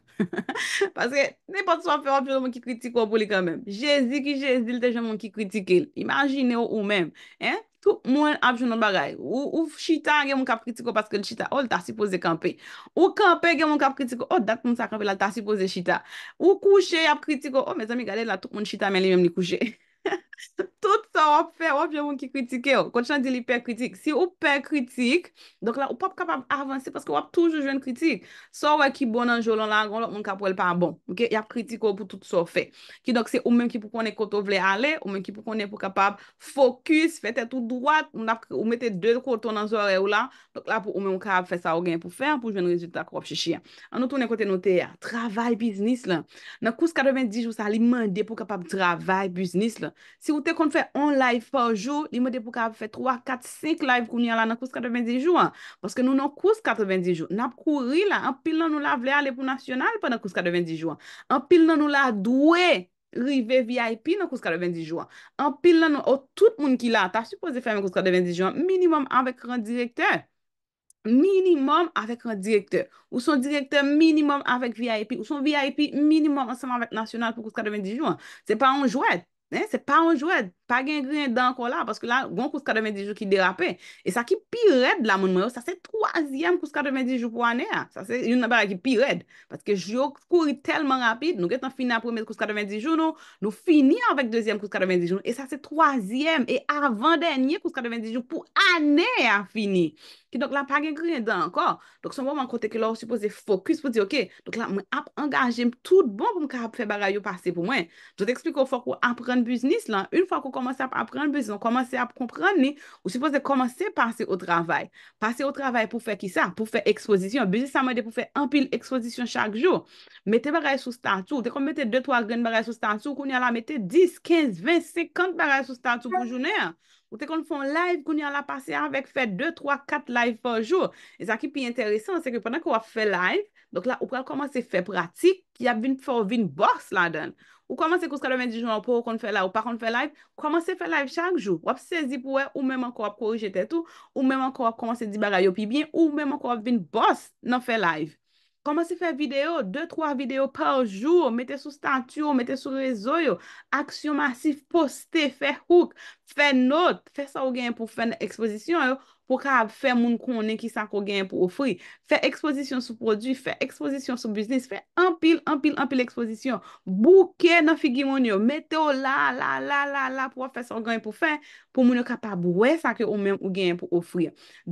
Paske, nè pat sou an fè wap jwen moun ki kritik wap wou li kèmèm. Je zik ki je zil te jèm moun ki kritik il. Imaginè ou ou mèm, ehm? Tou moun apjounon bagay, ou chita gen moun kap kritiko paske l chita, ou l ta sipoze kampe, ou kampe gen moun kap kritiko, ou dat moun sa kampe la l ta sipoze chita, ou kouche ap kritiko, ou oh, me zami gade la tout moun chita men li men li kouche. tout sa wap fe, wap yon moun ki kritike yo, kont chan di li pe kritik, si wap pe kritik, donk la wap kapab avanse, paske wap toujou jwen kritik, sa wap ki bonan joulon la, yon kap wèl pa bon, yap kritik yo pou tout sa wap fe, ki donk se ou men ki pou konen koto vle ale, ou men ki pou konen pou kapab fokus, fete tout doat, ou mette dèl koto nan zore ou la, donk la pou ou men wap kapab fè sa ou gen pou fè, pou jwen rezultat wap chè chien. An nou tou ne kote note ya, travay biznis la, nan kous 90 jou sa li mande pou kapab trav Si ou te kon fè an live pa ou jou, li mwede pou ka fè 3, 4, 5 live kou ni ala nan kouska de 20 jou an. Paske nou nan kouska de 20 jou, nap kouri la, an pil nan nou la vle ale pou nasyonal pa nan kouska de 20 jou an. An pil nan nou la dwe rive VIP nan kouska de 20 jou an. An pil nan nou, ou oh, tout moun ki la, ta suppose fè an kouska de 20 jou an, minimum avèk an direkteur. Minimum avèk an direkteur. Ou son direkteur minimum avèk VIP. Ou son VIP minimum ansèm avèk nasyonal pou kouska de 20 jou an. Se pa an jwèt. Hein? C'est pas un jouet. pa gen gren dan ko la, paske la, gwen kouska de 20 jou ki derape, e sa ki pi red la, moun mwen yo, sa se 3e kouska de 20 jou pou ane a, sa se yon nabara ki pi red, paske jyo kouri telman rapide, nou getan fina 1e kouska de 20 jou nou, nou fini avèk 2e kouska de 20 jou nou, e sa se 3e e avan denye kouska de 20 jou pou ane a fini, ki donk la pa gen gren dan anko, donk son mwen bon mwen kote ki lor suppose fokus pou di ok, donk la mwen ap engaje mtout bon pou mwen ka Komanse ap apren bezon. Komanse ap kompran ni. Ou se pos de komanse pase o travay. Pase o travay pou fe ki sa. Pou fe ekspozisyon. Bezis sa mwede pou fe empil ekspozisyon chak jou. Mete baray sou stantou. Ou te kon mette 2-3 gren baray sou stantou. Koun yala mette 10, 15, 20, 50 baray sou stantou pou jounen. Ou te kon fon live. Koun yala pase avèk fe 2-3-4 live per jou. E sa ki pi enteresan se ke panan ki wap fe live. Donk la ou pral komanse fe pratik. Ya vin for vin bors la donk. Ou koman se kous ka deven di joun an pou ou kon fè la ou pa kon fè live? Koman se fè live chak jou? Wap se zi pou wè ou mèman kon wap korijete tout? Ou mèman kon wap kon wap se zi bagay yo pi bin? Ou mèman kon wap vin bost nan fè live? Koman se fè video? Deu troa video par jou? Mete sou stantyo? Mete sou rezo yo? Aksyon masif poste? Fè huk? Fè not? Fè sa ou gen pou fèn ekspozisyon yo? pou ka fe moun konen ki sa ko genye pou ofri. Fe ekspozisyon sou prodwi, fe ekspozisyon sou biznis, fe empil, empil, empil ekspozisyon. Bouke nan figi moun yo, meteo la, la, la, la, la, pou wap fe sa genye pou fe, pou moun yo kapab wè sa ke ou menm ou genye pou ofri.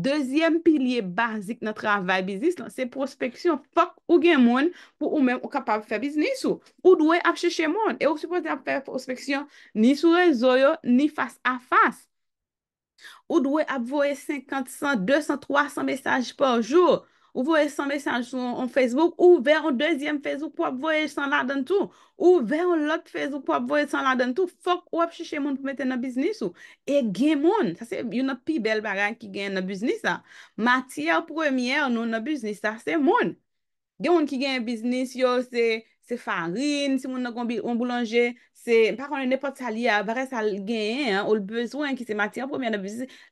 Dezyem pilye bazik nan travay biznis lan, se prospeksyon, fok ou gen moun, pou ou menm ou kapab fe biznis ou. Ou dwe apcheche moun, e ou supose ap fe prospeksyon, ni sou rezoyo, ni fas a fas. Ou dwe ap voye 50, 100, 200, 300 mesaj pou anjou. Ou voye 100 mesaj pou an Facebook. Ou vey an dezyem fez ou pou ap voye 100 la den tou. Ou vey an lot fez ou pou ap voye 100 la den tou. Fok ou ap chiche moun pou mette nan biznis ou. E gen moun. Sa se yon ap pi bel bagay ki gen nan biznis sa. Matya premye an nou nan biznis sa. Se moun. Gen moun ki gen biznis yo se farin. Se moun nan gombi an boulanger. Par kon, ne pot sa li a vare sal genye, ou l bezwen ki se matia pwemya.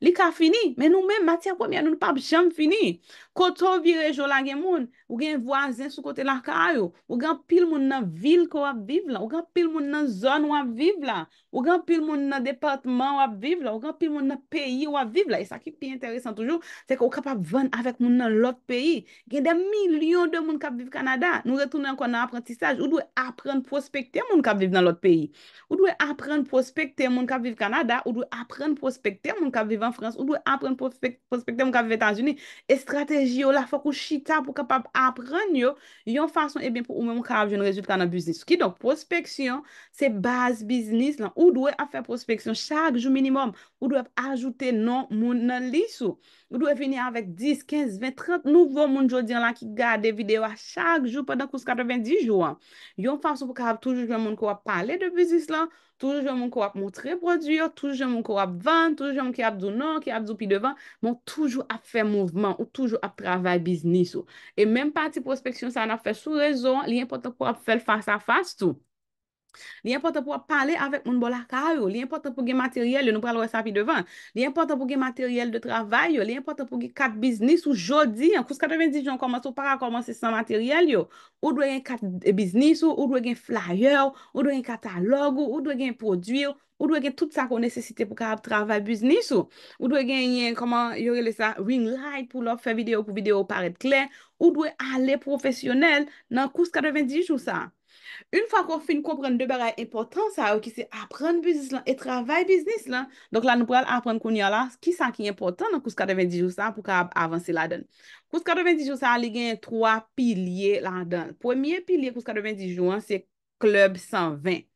Li ka fini, men nou men matia pwemya, nou nou pa bicham fini. Koto vi rejou la gen moun, ou gen vwazen sou kote lakay yo, ou gen pil moun nan vil kwa wap viv la, ou gen pil moun nan zon wap viv la, ou gen pil moun nan departman wap viv la, ou gen pil moun nan peyi wap viv la. E sa ki pi interesan toujou, se ke ou kapap ven avèk moun nan lot peyi. Gen de milyon de moun kap viv Kanada, nou retounen kon nan apranti staj, ou dwe apran prospektè moun kap viv nan lot peyi. ou dwe apren prospekte moun kap viv Kanada, ou dwe apren prospekte moun kap vivan Frans, ou dwe apren prospekte moun kap vivan Tanjouni, e strateji yo la fok ou chita pou kap ap apren yo, yon fason e eh bin pou ou mwen moun kap joun rezultat nan biznis, ki donk prospeksyon se base biznis lan ou dwe ap fè prospeksyon chak jou minimum ou dwe ap ajoute nan moun nan liso, ou dwe vini avèk 10, 15, 20, 30 nouvo moun jodyan la ki gade videyo a chak jou padan kous 90 jouan yon fason pou kap toujou moun kwa pale de bizis lan, toujou moun kou ap moun tre produyo, toujou moun kou ap vant, toujou moun ki ap zounon, ki ap zoun pi devan, moun toujou ap fe mouvman ou toujou ap pravay biznis ou. E menm pati prospeksyon sa an ap fe sou rezon, li impote pou ap fel fasa fast ou. Li importan pou ap pale avèk moun bol akay yo, li importan pou gen materyèl yo, nou pral wè sa pi devan, li importan pou gen materyèl de travay yo, li importan pou gen kat biznis yo jodi an, kouska devèn dijon komanso para komanse san materyèl yo, ou dwe gen kat biznis yo, ou dwe gen flyer, ou dwe gen katalog yo, ou dwe gen prodwir, ou dwe gen tout sa kon nesesite pou ka ap travay biznis yo, ou dwe gen yen koman yorele sa ring light pou lò fè video pou video paret klen, ou dwe ale profesyonel nan kouska devèn dijon sa. Un fwa kon fin kompren debe ray importan sa, ok, se apren biznis lan, e travay biznis lan. Donk la nou pou al apren kon yon la, ki sank yon importan nou kouska de 20 jou sa pou ka avanse la don. Kouska de 20 jou sa, li gen yon 3 pilye la don. Pwemye pilye kouska de 20 jou an, se klub 120.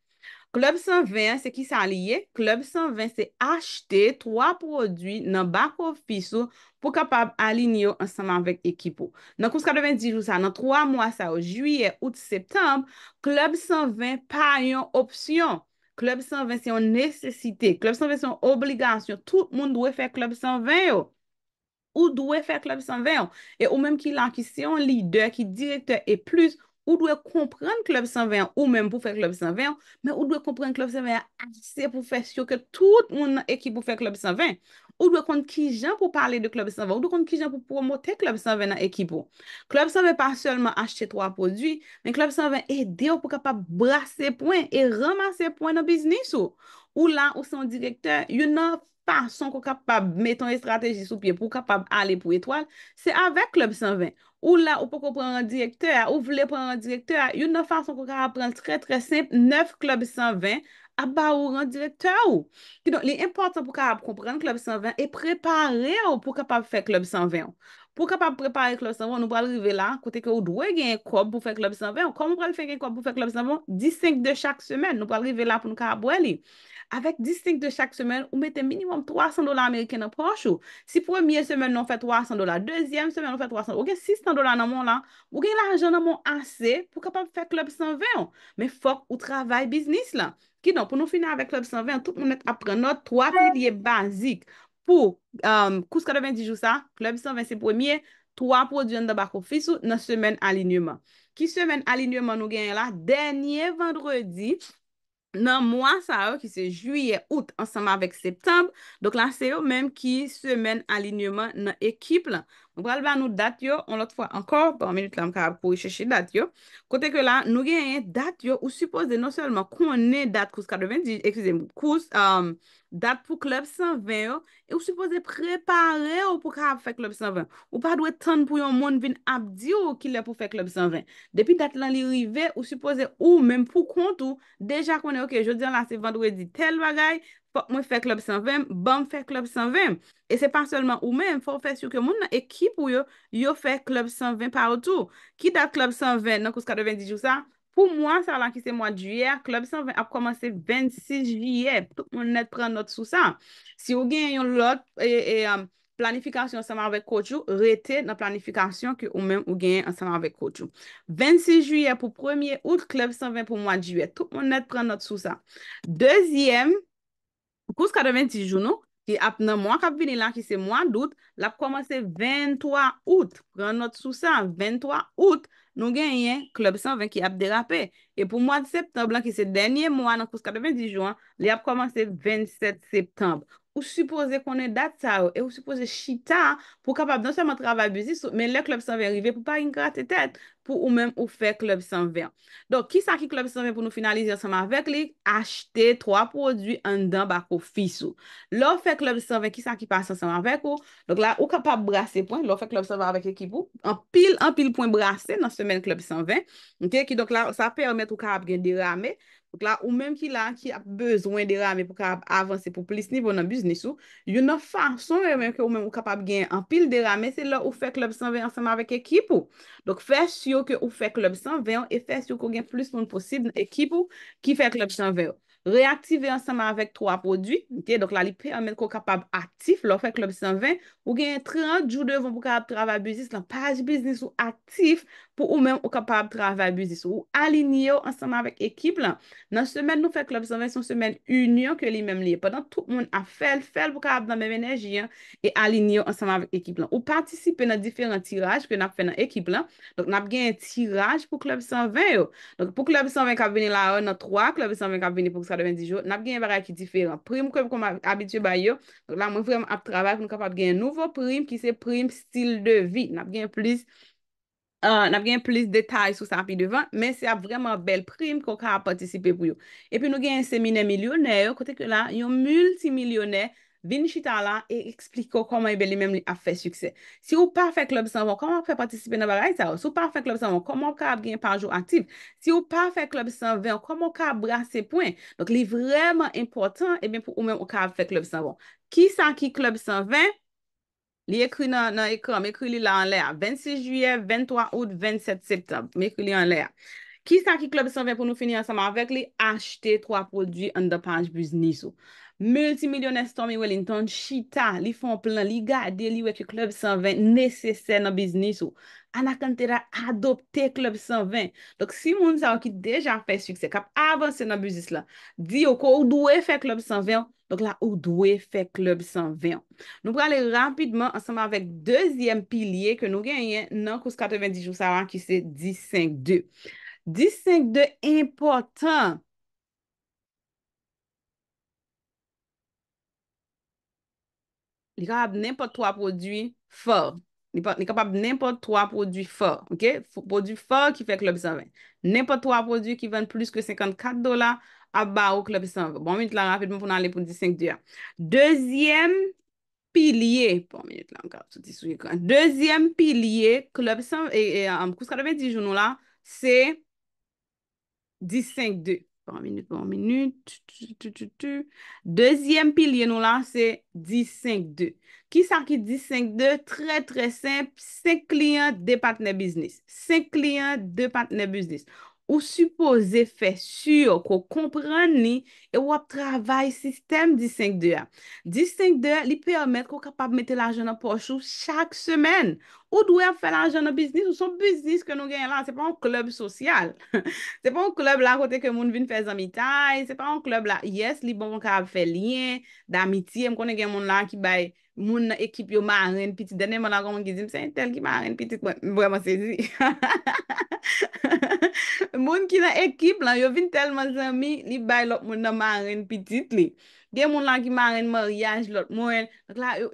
Klub 120 se ki sa liye, klub 120 se achte 3 prodwi nan bak ofiso pou kapab alinyo ansanman vek ekipo. Nan kouska deven dijou sa, nan 3 mwa sa, ou juye, out septembe, klub 120 pa yon opsyon. Klub 120 se yon nesesite, klub 120 se yon obligasyon, tout moun dwe fe klub 120 yo. Ou dwe fe klub 120 yo. Ou menm ki lan ki se yon lider, ki direkte e plus. Ou dwe kompren Klub 120 ou menm pou fè Klub 120, men ou dwe kompren Klub 120 asye pou fè syo ke tout moun ekipou fè Klub 120. Ou dwe konn ki jan pou pale de Klub 120, ou dwe konn ki jan pou promote Klub 120 nan ekipou. Klub 120 pa solman ache 3 prodwi, men Klub 120 ede ou pou kapab brase pouen e ramase pouen nan biznis ou. Ou la ou son direktor, yo nan pa son ko kapab meton e strateji sou pie pou kapab ale pou etoal, se ave Klub 120. Ou la ou pou kon pren randirekteur, ou vle pren randirekteur, yon nan fason pou kon pren tre tre semp, neuf klub 120 a ba ou randirekteur ou. Ki don, li importan pou kon pren klub 120 e prepare ou pou kapap fe klub 120. Pou kapap prepare klub 120, nou pralrive la, kote ke ou dwe genye kop pou fe klub 120, kon mou pralive genye kop pou fe klub 120, di 5 de chak semen, nou pralrive la pou nou karabweli. avèk distink de chak semen, ou mette minimum 300 dolar Ameriken aproche ou, si premye semen nou fè 300 dolar, dezyem semen nou fè 300 dolar, ou gen 600 dolar nan moun la, ou gen la anjan nan moun ase, pou kapam fè klub 120 ou, men fòk ou travay biznis la. Ki don, pou nou fina avè klub 120, tout moun et apren nou, 3 piliye bazik, pou, kous ka devèn dijou sa, klub 120 se premye, 3 prodjoun da bako fis ou, nan semen alinyouman. Ki semen alinyouman nou gen la, denye vendredi, Nan mwa sa yo ki se juye, out, ansama vek septembe. Dok la se yo menm ki semen alinyoman nan ekip la. Ou bral ba nou dat yo, on lot fwa ankor, bon, minute la m ka ap pou i cheshi dat yo. Kote ke la, nou genye dat yo, non euh, ou suppose non selman konen dat kous kadeven di, eksize m, kous, dat pou klub 120 yo, e ou suppose prepare yo pou ka ap fè klub 120. Ou pa dwe tan pou yon moun vin ap di yo ki lè pou fè klub 120. Depi dat lan li rive, ou suppose ou menm pou kont ou, deja konen, ok, jodian la se van dwe di tel bagay, Fòk mwen fè klop 120, bom fè klop 120. E se pa solman ou men, fòk fè sou ke moun nan ekip ou yo, yo fè klop 120 paroutou. Ki da klop 120, nan kouska de 20 jou sa, pou mwen, sa lan ki se mwen juyer, klop 120 ap komanse 26 juyer. Tout moun net pren not sou sa. Si ou gen yon lot, e, e, e, um, planifikasyon saman avèk koutjou, rete nan planifikasyon ki ou men ou gen yon saman avèk koutjou. 26 juyer pou 1er out, klop 120 pou mwen juyer. Tout moun net pren not sou sa. Dezyem, Kouska de 26 jou nou, ki ap nan moun kap vinil an, ki se moun dout, l ap komanse 23 out. Pren not sou sa, 23 out, nou gen yen klop 120 ki ap derape. E pou moun septemblan, ki se denye moun nan kouska de 26 jou an, li ap komanse 27 septemblan. ou suppose konen datta ou, e ou suppose chita, pou kapab nan seman travabuzi sou, men le klop 120 rive pou pa yon kratetet, pou ou men ou fe klop 120. Don, ki sa ki klop 120 pou nou finalize yon seman vek li, achte 3 prodwi an dan bako fisou. Lo fe klop 120, ki sa ki pa yon seman vek ou, don la ou kapab brase point, lo fe klop 120 vek ekip ou, an pil point brase nan semen klop 120, ok, don la sa pe omet ou ka ap gen dirame, ok, Ou menm ki la ki ap bezwen de rame pou ka avanse pou plis nivou nan biznisou, yon nan fwa an son menm ki ou menm ou kapab gen an pil de rame, se la ou fe klub 120 ansanman vek ekipou. Donk fe syo ki ou fe klub 120, e fe syo ki ou gen plis moun posib nan ekipou ki fe klub 120. Reaktive ansanman vek 3 prodwi, donk la li pre an menm ki ou kapab aktif, la ou fe klub 120, ou gen 30 joud evon pou ka ap travabizis lan paj biznisou aktif, pou ou mèm ou kapap travè buzis. Ou alinye ou ansanman vek ekip lan. Nan semen nou fè klub 120, son semen union ke li mèm li. Padan tout moun ap fèl fèl pou kapap nan mèm enerji an, e alinye ou ansanman vek ekip lan. Ou patisipe nan diferan tiraj pou nou ap fè nan ekip lan. Donc, nou ap genye tiraj pou klub 120 yo. Donc, pou klub 120 kap veni la an, nan 3 klub 120 kap veni pou klub 120 yo, nou ap genye baray ki diferan. Prim kèm kon mèm abitye bay yo. Donc, la mèm vèm ap travè pou nou kapap genye nouvo prim ki se prim Euh, N ap gen plus detay sou sa api devan, men se ap vreman bel prim ko ka ap patisipe pou yo. E pi nou gen yon seminer milyonè, yo koteke la, yon multimilyonè, vin chita la, e ekspliko koman e beli menm li ap fe sukse. Si ou pa fe klub 120, koman fe patisipe nan baray sa yo? Si ou pa fe klub 120, koman ka ap gen panjou aktif? Si ou pa fe klub 120, koman ka ap brase poen? Donk li vreman importan, e ben pou ou menm ou ka ap fe klub 120. Ki san ki klub 120? Li ekri nan ekon, mekri li la anlea. 26 juye, 23 out, 27 septem, mekri li anlea. Kisa ki klub 120 pou nou fini ansama? Avèk li achte 3 prodwi underpanch biznisou. Multimilyonèst to mi wè li nton chita. Li fon plan, li gade li wè ki klub 120 nesesè nan biznisou. Ana kan tera adopte klub 120. Dok si moun sa wakit deja fè suksek ap avanse nan buzis la. Di yo ko ou dwe fè klub 120. Dok la ou dwe fè klub 120. Nou prale rapidman ansama avèk dezyem pilye ke nou genyen nan kous 90 jou sa wakit se 15-2. 15-2 impotant. Li ka ap nenpo 3 prodwi fòr. Nè kapap nèmpot 3 prodwi fò, ok? Fò prodwi fò ki fè klop 120. Nèmpot 3 prodwi ki ven plus ke 54 dola a ba ou klop 120. Bon, minute la, rapidman pou nan ale pou 10, 5, 2. Dezyem piliye. Bon, minute la, anka. Dezyem piliye klop 120. E, an, kouska devè di jounou la, se 10, 5, 2. Bon minit, bon minit, tu tu tu tu tu. Dezyen pilye nou lan se, di 5-2. Ki sankit di 5-2, tre tre semp, se kliyen de patne biznis. Se kliyen de patne biznis. Ou suppose fe sur ko komprene ni, e wap travay sistem di 5-2. Di 5-2, li pe omet ko kapab mete la jen apos chou chak semen. Ou dwe ap fe lan jen an biznis, ou son biznis ke nou gen lan, se pa an klub sosyal. Se pa an klub la kote ke moun vin fe zamitay, se pa an klub la yes, li bon bon kar ap fe liyen, damiti, m konen gen moun lan ki bay moun ekip yo man ren piti. Dene moun an konen gizim, se intel ki man ren piti, mwen mwen sezi. Ha ha ha ha ha ha ha ha ha ha Moun ki nan ekip lan, yo vin telman zami, li bay lop moun nan maren pitit li. De moun lan ki maren moryaj lop moun,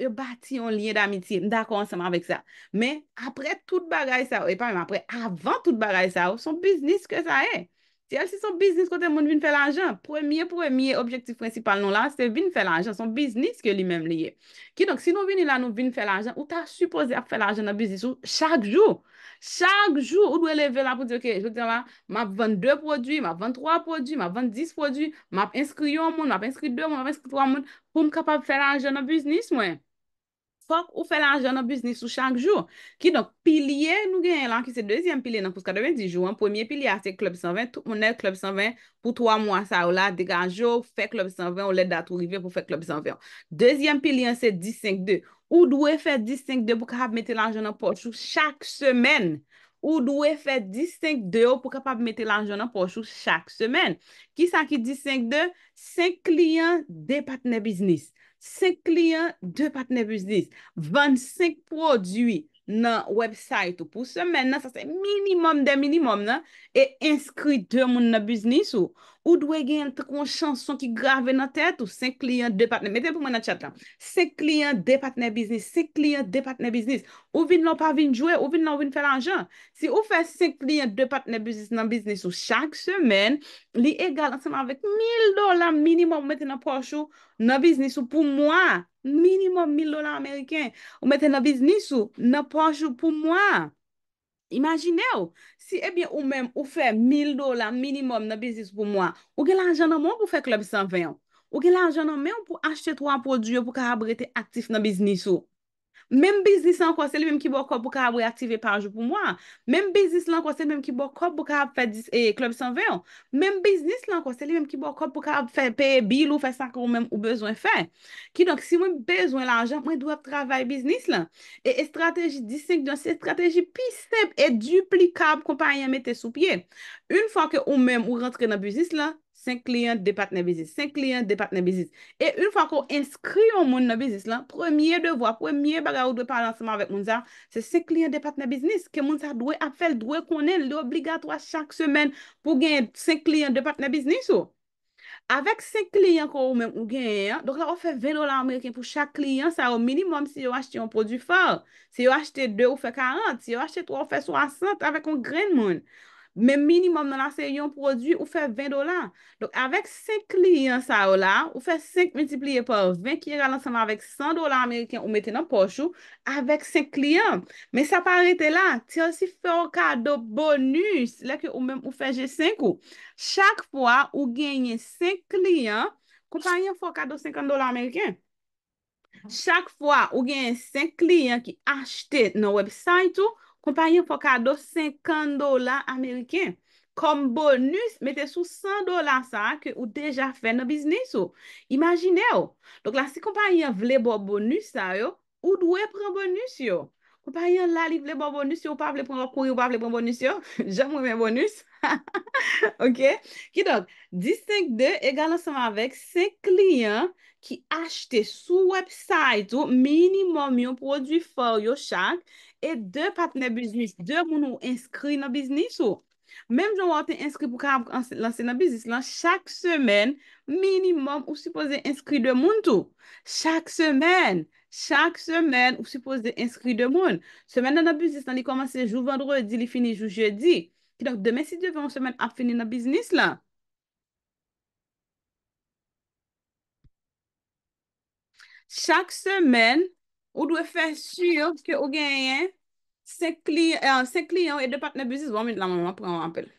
yo bati yon liye d'amitye, nda konsenman vek sa. Men apre tout bagay sa ou, e pa mwen apre avan tout bagay sa ou, son biznis ke sa e. Si al si son biznis kote moun vin fè la anjan, premye premye objektif prensipal nou la, se vin fè la anjan, son biznis ke li men liye. Ki donk, si nou vini la nou vin fè la anjan, ou ta supose ap fè la anjan nan biznis ou, chak jou, chak jou ou dwe leve la pou di, ok, jouten la, ma vant 2 prodwi, ma vant 3 prodwi, ma vant 10 prodwi, ma vant inskriyo moun, ma vant inskri 2 moun, ma vant inskri 3 moun pou m kapap fè la anjan nan biznis mwen. Fok ou fe lanjou nan bisnis ou chak jou. Ki donk pilye nou gen lan ki se dezyen pilye nan pou skade ven di jou. An pwemyen pilye a se klub 120. Tout mounen klub 120 pou 3 moun sa ou la. Degan jou, fe klub 120 ou le dat ou rive pou fe klub 120. Dezyen pilye an se 15-2. Ou dwe fe 15-2 pou kapap mette lanjou nan potchou chak semen. Ou dwe fe 15-2 pou kapap mette lanjou nan potchou chak semen. Ki sa ki 15-2? 5 kliyen de patne bisnis. Se kliyen de patne biznis, 25 prodwi nan website non? ou pou semen nan, sa se minimum de minimum nan, e inskrit de moun nan biznis ou... Ou dwe gen te kon chanson ki grave nan tèt ou sen kliyen de patne biznis. Metè pou mè nan tèt lan. Sen kliyen de patne biznis, sen kliyen de patne biznis. Ou vin nan pa vin jwè, ou vin nan vin fè lan jan. Si ou fè sen kliyen de patne biznis nan biznis ou chak semen, li e gal ansèm avèk 1000 dola minimum metè nan pòchou nan biznis ou pou mwè. Minimum 1000 dola Amerikèn ou metè nan biznis ou nan pòchou pou mwè. Imagine yo, si ebyen eh ou mèm ou fè 1000 dola minimum nan biznis pou mwa, ou gè la anjanan mèm pou fè klop 120, ou gè la anjanan mèm pou achete 3 prodye pou karab rete aktif nan biznis yo. Mem biznis lan kwa se li mem ki bo kop pou ka ap reaktive parjou pou mwa. Mem biznis lan kwa se li mem ki bo kop pou ka ap fè klop 120. Mem biznis lan kwa se li mem ki bo kop pou ka ap fè pè bil ou fè sa kon men ou bezwen fè. Ki donk si men bezwen la anjan, men do ap travay biznis lan. E estrategi disik, dan se estrategi pi step e duplik ap kompanyan mette sou pye. Un fwa ke ou men ou rentre nan biznis lan, 5 kliyen depat na biznis, 5 kliyen depat na biznis. E yon fwa ko inskri yon moun na biznis lan, premye devwa, premye baga ou dwe palan seman avèk moun za, se 5 kliyen depat na biznis, ke moun za dwe apfel, dwe konen, lè obligato a chak semen pou gen 5 kliyen depat na biznis ou. Avèk 5 kliyen ko ou mèm ou gen, donk la ou fè velo la Ameriken pou chak kliyen sa, ou minimum si yo achete yon produ far, si yo achete 2 ou fè 40, si yo achete 3 ou fè 60 avèk yon gren moun. men minimum nan la se yon produ ou fe 20 dolan. Donk avek 5 kliyan sa ou la, ou fe 5 multipliye pou 20 ki yon alansanman avek 100 dolan Ameriken ou mette nan pochou, avek 5 kliyan. Men sa parete la, ti ansi fokado bonus leke ou men ou feje 5 ou. Chak fwa ou genye 5 kliyan, kontan yon fokado 50 dolan Ameriken? Chak fwa ou genye 5 kliyan ki achte nan website ou, Kompanyen pou kado 50 dola Ameriken kom bonus mette sou 100 dola sa ke ou deja fè nan biznis ou. Imajine ou. Donk la si kompanyen vle bon bonus a yo ou dwe pren bonus yo. Kompanyen la li vle bon bonus yo ou pa vle pren bonus yo. Jam wè men bonus yo. Ok, ki dok, disting de, egalansama vek, se kliyen ki achte sou website ou, minimum yo produi for yo chak, e de patne biznis, de moun ou inskri na biznis ou. Mem joun wote inskri pou ka lanse na biznis lan, chak semen, minimum ou suppose inskri de moun tou. Chak semen, chak semen ou suppose inskri de moun. Semen nan na biznis nan li komanse, jou vendredi li fini jou jeudi. ki lak demè si diyo vè an semen a fini nan biznis la. Chak semen, ou dwe fè sur ki ou genyen se eh, kliyon e de patne biznis. Bon, mi la maman pou an apel.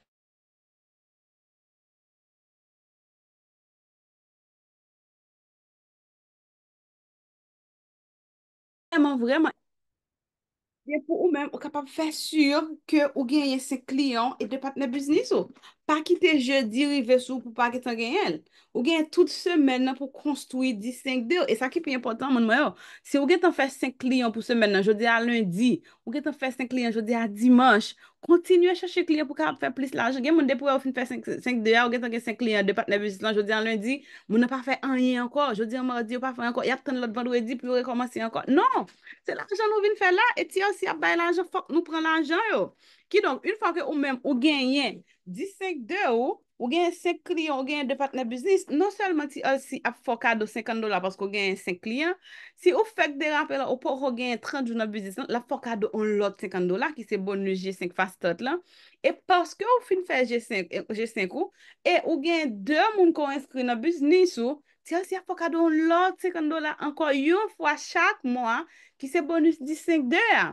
Vèman, vèman, vèman. Ou mèm, ou kapap fè sur ke ou genye se kliyon e depat ne biznis ou? Pa ki te je di rive sou pou pa ki te genyen. Ou genye tout semen nan pou konstoui di 5 de. E sa ki pi important moun mwen yo. Si ou genye te fè 5 kliyon pou semen nan, jodi a lundi, ou genye te fè 5 kliyon jodi a dimanche, kontinuè chache kliyon pou ka fè plis la. Je genye moun depouè ou fin fè 5 de ya, ou genye te fè 5 kliyon, de patneve jodi a lundi, moun nan pa fè anyen anko, jodi a mardi, ou pa fè anko, yap ten lot vendredi, pi ou rekomansi anko. Non, se la jen nou vin fè la, eti Di 5 de ou, ou gen yon 5 kliyon, ou gen yon 2 pat na biznis, non selman ti al si ap fokado 50 dola pask ou gen yon 5 kliyon, si ou fek de rampe la, ou pou ro gen 30 jou na biznis lan, la fokado on lot 50 dola ki se bonus G5 fastot lan, e pask ou fin fè G5 eh, ou, e ou gen 2 moun ko inskri na biznis ou, ti al si ap fokado on lot 50 dola anko yon fwa chak mwa, ki se bonus G5 dola.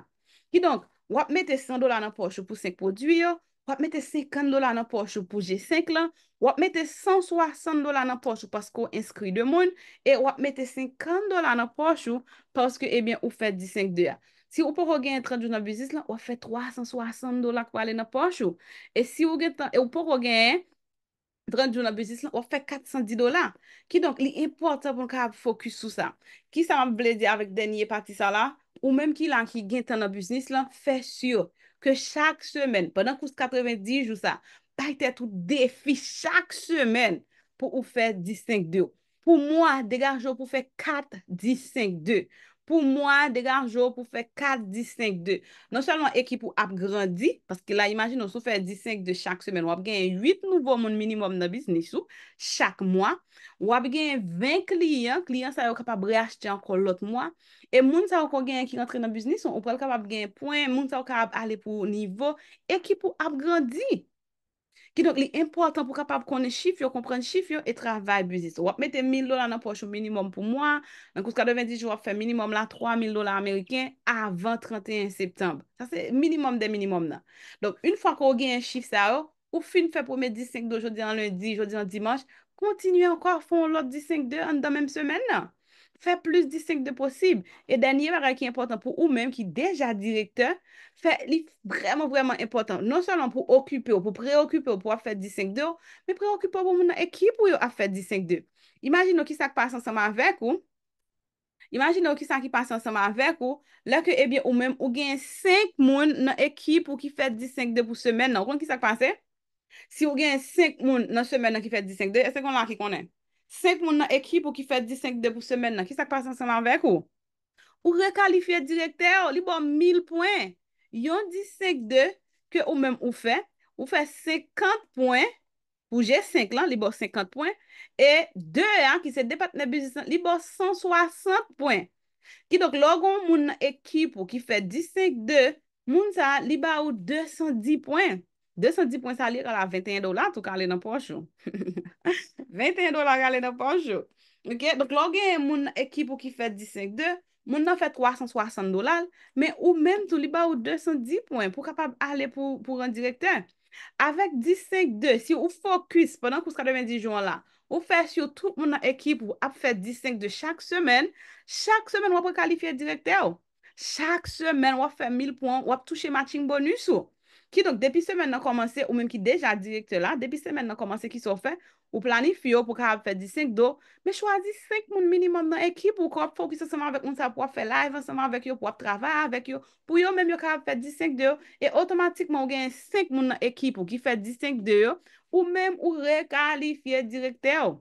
Ki donk, wap mete 100 dola nan poche pou 5 prodwiyo, wap mette 50 dola nan pochou pou G5 lan, wap mette 160 dola nan pochou paskou inskri de moun, e wap mette 50 dola nan pochou paskou ebyen eh ou fè 15 doya. Si ou pou rogen 30 jou nan biznis lan, wap fè 360 dola kwa alè nan pochou. E si ou pou rogen 30 jou nan biznis lan, wap fè 410 dola. Ki donk li importan pou nou ka fokus sou sa. Ki sa mwen blè di avèk denye pati sa la, ou mèm ki lan ki gen tan nan biznis lan, fè syo. Ke chak semen, penan kous 90 jou sa, pa ite tout defi chak semen pou ou fe 10-5-2. Pou mwa, degar jou pou fe 4-10-5-2. pou mwa de garjou pou fè 4, 10, 5, 2. Non salman ekip pou ap grandi, paske la imagine ou sou fè 10, 5, 2 chak semen, wap gen 8 nouvo moun minimum nan biznisou, chak mwa, wap gen 20 kliyen, kliyen sa yo kapab reachte anko lot mwa, e moun sa yo kon gen ki rentre nan biznisou, ou pral kapab gen point, moun sa yo kapab ale pou nivou, ekip pou ap grandi, Ki donk li importan pou kapap konen chif yo, kompren chif yo, e travay buzi. So wap mette 1000 dola nan pochou minimum pou mwa. Nan kouska de 20 jou wap fè minimum la 3000 dola Ameriken avan 31 Septembre. Sa se minimum de minimum nan. Donk un fwa kon gen yon chif sa yo, ou fin fè pou men 15 do jodi an lundi, jodi an dimanj, kontinuye anko a fon lot 15 do an dan menm semen nan. Fè plus 10-5-2 posib. E danyè mè rè ki important pou ou mèm ki deja direktor, fè li breman breman important. Non solan pou okupè ou, pou preokupè ou pou a fè 10-5-2, mè preokupè ou pou mè nan ekip ou yo a fè 10-5-2. Imagin nou ki sak passe ansama avèk ou, imagin nou ki sak passe ansama avèk ou, lè ke ebyen eh ou mèm ou gen 5 moun nan ekip ou ki fè 10-5-2 pou semen nan. Kon ki sak passe? Si ou gen 5 moun nan semen nan ki fè 10-5-2, e se kon lakik konen? 5 moun nan ekip ou ki fè 10-5-2 pou semen nan, ki sak pa san seman vek ou? Ou rekalifiye direkter, li bo 1000 poin. Yon 10-5-2, ke ou mèm ou fè, ou fè 50 poin. Ou jè 5 lan, li bo 50 poin. E 2 an, ki se depat nan bejisan, li bo 160 poin. Ki dok logon moun nan ekip ou ki fè 10-5-2, moun sa li ba ou 210 poin. 210 poen sa li ka la 21 dolan tou ka ale nan ponjou. 21 dolan ka ale nan ponjou. Ok, donk logye moun ekip ou ki fet 15 dolan, moun nan fet 360 dolan, men ou men tou li ba ou 210 poen pou kapab ale pou ren direkter. Awek 15 dolan, si ou fokus penan pou skadeven di jouan la, ou fes yo tout moun ekip ou ap fet 15 dolan chak semen, chak semen wap prekalifiye direkter ou. Chak semen wap fet 1000 poen, wap touche matching bonus ou. Oh. Ki donk, depi semen nan komanse, ou menm ki deja direkte la, depi semen nan komanse ki so fe, ou planifi yo pou ka ap fe di 5 do, me chwazi 5 moun minimum nan ekip ou kop fokisa seman vek unta pou ap fe live, seman vek yo pou ap travar, pou yo menm yo ka ap fe di 5 do, e otomatikman ou gen 5 moun nan ekip ou ki fe di 5 do, ou menm ou rekalifiye direkte yo.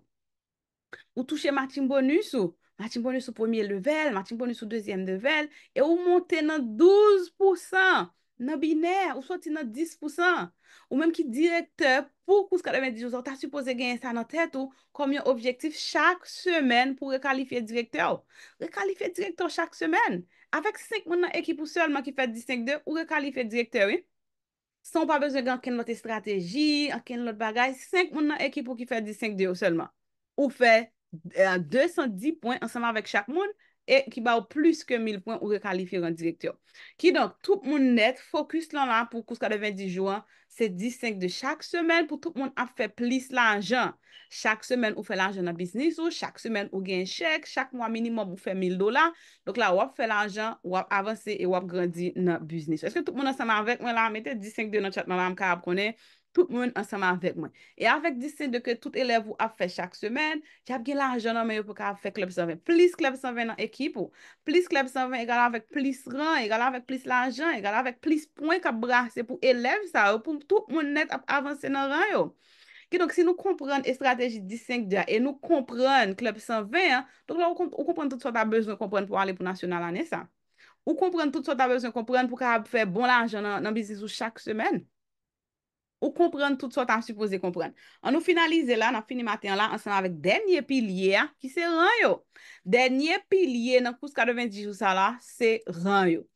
Ou touche matin bonus ou, matin bonus ou premier level, matin bonus ou deuxième level, e ou monte nan 12%. nan binè, ou sò ti nan 10%, ou mèm ki direkter, pou kous kade mè di jousan, ta suppose gen yon sa nan tèt ou, kamyon objektif chak semen pou rekalifiye direkter ou. Rekalifiye direkter ou chak semen. Awek 5 moun nan ekip ou sèlman ki fè 15-2, ou rekalifiye direkter ou. Sò an pa bezè gen anken lote strategi, anken lote bagay, 5 moun nan ekip ou ki fè 15-2 ou sèlman. Ou fè 210 poun ansèman avèk chak moun, E ki ba ou plus ke 1000 pwen ou rekalifi ren direktor. Ki donk, tout moun net fokus lan la pou kouska de 20 jouan, se 15 de chak semen pou tout moun ap fe plis la anjan. Chak semen ou fe la anjan nan bisnis ou, chak semen ou gen chek, chak mwa minimum ou fe 1000 dolan. Donk la wap fe la anjan, wap avanse e wap grandi nan bisnis. Eske tout moun an sanan vek mwen la, mette 15 de nan chatman la am ka ap konen. tout moun ansama avèk mwen. E avèk disen de ke tout elèv ou ap fè chak semen, di ap gen lanjè nan mè yo pou ka ap fè klèp 120. Plis klèp 120 nan ekip ou, plis klèp 120 egal avèk plis ran, egal avèk plis lanjè, egal avèk plis pwen kap brase pou elèv sa ou, pou tout moun net ap avansè nan ran yo. Ki donk si nou komprèn e strateji disen di ya, e nou komprèn klèp 120, donk la ou komprèn tout sota bezon komprèn pou ale pou nasyon nan lany sa. Ou komprèn tout sota bezon komprèn pou ka ap fè bon lanjè nan bizis ou chak semen. Ou kompren tout sa ta msupose kompren. An nou finalize la, nan fini maten la, ansama vek denye pilye, ki se ran yo. Denye pilye nan kouska de 20 dijousa la, se ran yo.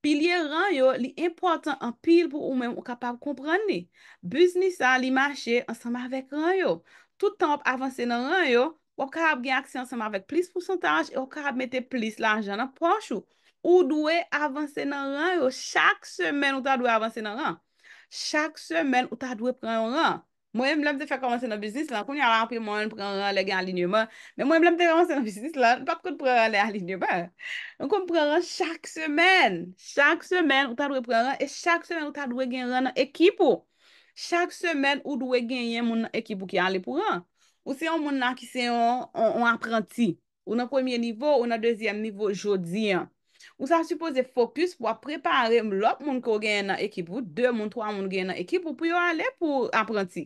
Pilye ran yo, li impotant an pil pou ou men ou kapab kompren ni. Bus ni sa, li mache ansama vek ran yo. Toutan hop avanse nan ran yo, ou karab gen aksye ansama vek plis pousantaj, ou karab mette plis la anjan nan ponchou. Ou dwe avanse nan ran yo, chak semen ou ta dwe avanse nan ran yo. chak semen ou ta dwe pre an ran. Mwenye mlem te fe komanse nan biznis lan, kounye ala api mwenye pre an ran le gen alinyeman, men mwenye mlem te komanse nan biznis lan, pat kout pre an ran le alinyeman. An kon pre an ran chak semen, chak semen ou ta dwe pre an ran, e chak semen ou ta dwe gen an ekipo. Chak semen ou dwe gen yen moun ekipo ki an le pou ran. Ou se yon moun nan ki se yon an aprenti, ou nan kwenye nivou, ou nan dezyen nivou jodi an. ou sa suppose fokus pou a prepare m lop moun ko gen nan ekip ou, 2 moun, 3 moun gen nan ekip ou, pou yo ale pou aprenti.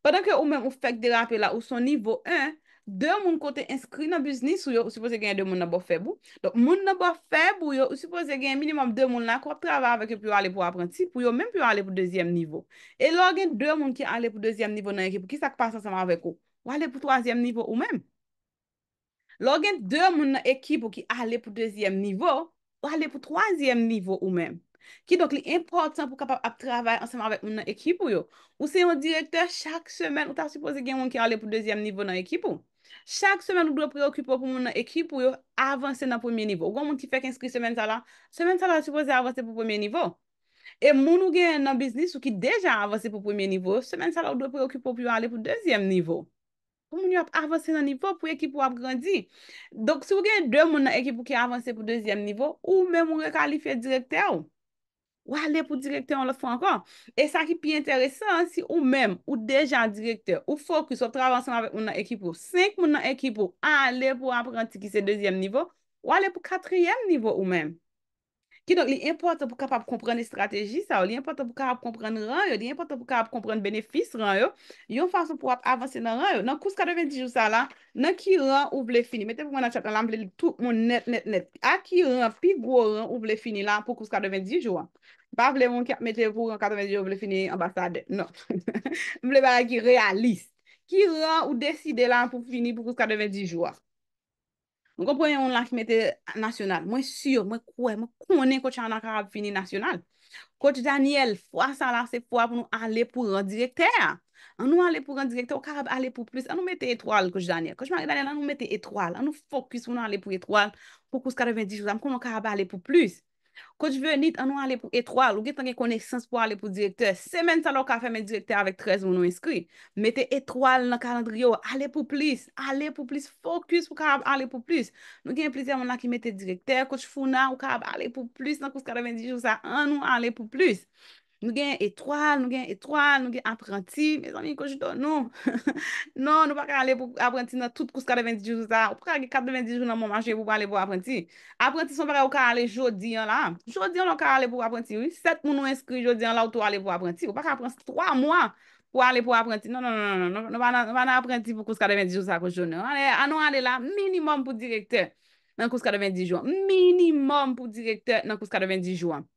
Padan ke ou men ou fek derape la ou son nivou 1, 2 moun kote inskri nan biznis ou yo, ou suppose gen 2 moun nabou febou. Donk moun nabou febou yo, ou suppose gen minimum 2 moun la kwa trava avek yo pou yo ale pou aprenti, pou yo men pou yo ale pou 2yem nivou. E log en 2 moun ki ale pou 2yem nivou nan ekip ou, ki sa kwa sa sama avek ou? Ou ale pou 3yem nivou ou men? Log en 2 moun nan ekip ou ki ale pou 2yem nivou, ou ale pou 3e nivou ou men. Ki doke li importan pou kapap ap travay ansanman avèk moun nan ekipou yo. Ou se yon direkter chak semen, ou ta supose gen yon ki ale pou 2e nivou nan ekipou. Chak semen ou do preokupo pou moun nan ekipou yo, avanse nan 1e nivou. Ou goun moun ki fek inskri semen sa la, semen sa la supose avanse pou 1e nivou. E moun ou gen nan bisnis ou ki deja avanse pou 1e nivou, semen sa la ou do preokupo pou yo ale pou 2e nivou. Ou moun yo ap avanse nan nivou pou ekipou ap grandi? Dok sou gen 2 moun nan ekipou ki avanse pou 2e nivou, ou moun moun rekalife direkter ou? Ou ale pou direkter ou lot fwa ankon? E sa ki pi enteresan si ou moun moun ou deja direkter ou fokus ou travansan avan moun nan ekipou, 5 moun nan ekipou ale pou ap grandi ki se 2e nivou, ou ale pou 4e nivou ou moun moun? Ki don, li importan pou kapap komprenne strategi sa ou, li importan pou kapap komprenne ran yo, li importan pou kapap komprenne benefis ran yo, yon fason pou ap avanse nan ran yo. Nan kouska de 20 jou sa lan, nan ki ran ou ble fini, mette pou mwen achat nan lan, ble tout moun net net net, a ki ran pi gwo ran ou ble fini lan pou kouska de 20 jou an. Pa vle mwen kap mette pou kouska de 20 jou ou ble fini ambasade, nan, mble ba la ki realist, ki ran ou deside lan pou fini pou kouska de 20 jou an. Nou kompwen yon lan ki mette nasyonal. Mwen syo, mwen kwe, mwen konen kote chan nan karab fini nasyonal. Kote Daniel, fwa sa la se fwa pou nou ale pou rendirekter. An nou ale pou rendirekter, ou karab ale pou plus. An nou mette etwale kote Daniel. Kote Daniel, an nou mette etwale. An nou fokus pou nou ale pou etwale. Fokus karab en di jousan, mwen konen karab ale pou plus. Koj venit anou ale pou etroal, ou getan gen koneksans pou ale pou direkteur, semen salo ka fe men direkteur avek 13 moun ou inskri, mete etroal nan kalandrio, ale pou plis, ale pou plis, fokus ou ka ale pou plis, nou gen plizè moun la ki mete direkteur, koj founan ou ka ale pou plis nan kous 90 jou sa anou ale pou plis. Nou gen etroal, nou gen etroal, nou gen aprenti. Mes ami, kojido, non. non, nou. Nou, nou pa ka ale pou aprenti nan tout kouska de 20 jou, sa. Ou pa ka ge kat de 20 jou nan mou manje pou pa ale pou aprenti. Aprendi son pare ou ka ale jodi an la. Jodi an nou ka ale pou aprenti. Ou yon set mounou inskri jodi an la ou tou ale pou aprenti. Ou pa ka aprenti 3 mouan pou ale pou aprenti. Non, non, non, non, non. Nou pa na aprenti pou kouska de 20 jou, sa kousko nou. An nou ale la minimum pou direktè nan kouska de 20 jou. Minimum pou direktè nan kouska de 20 jou an.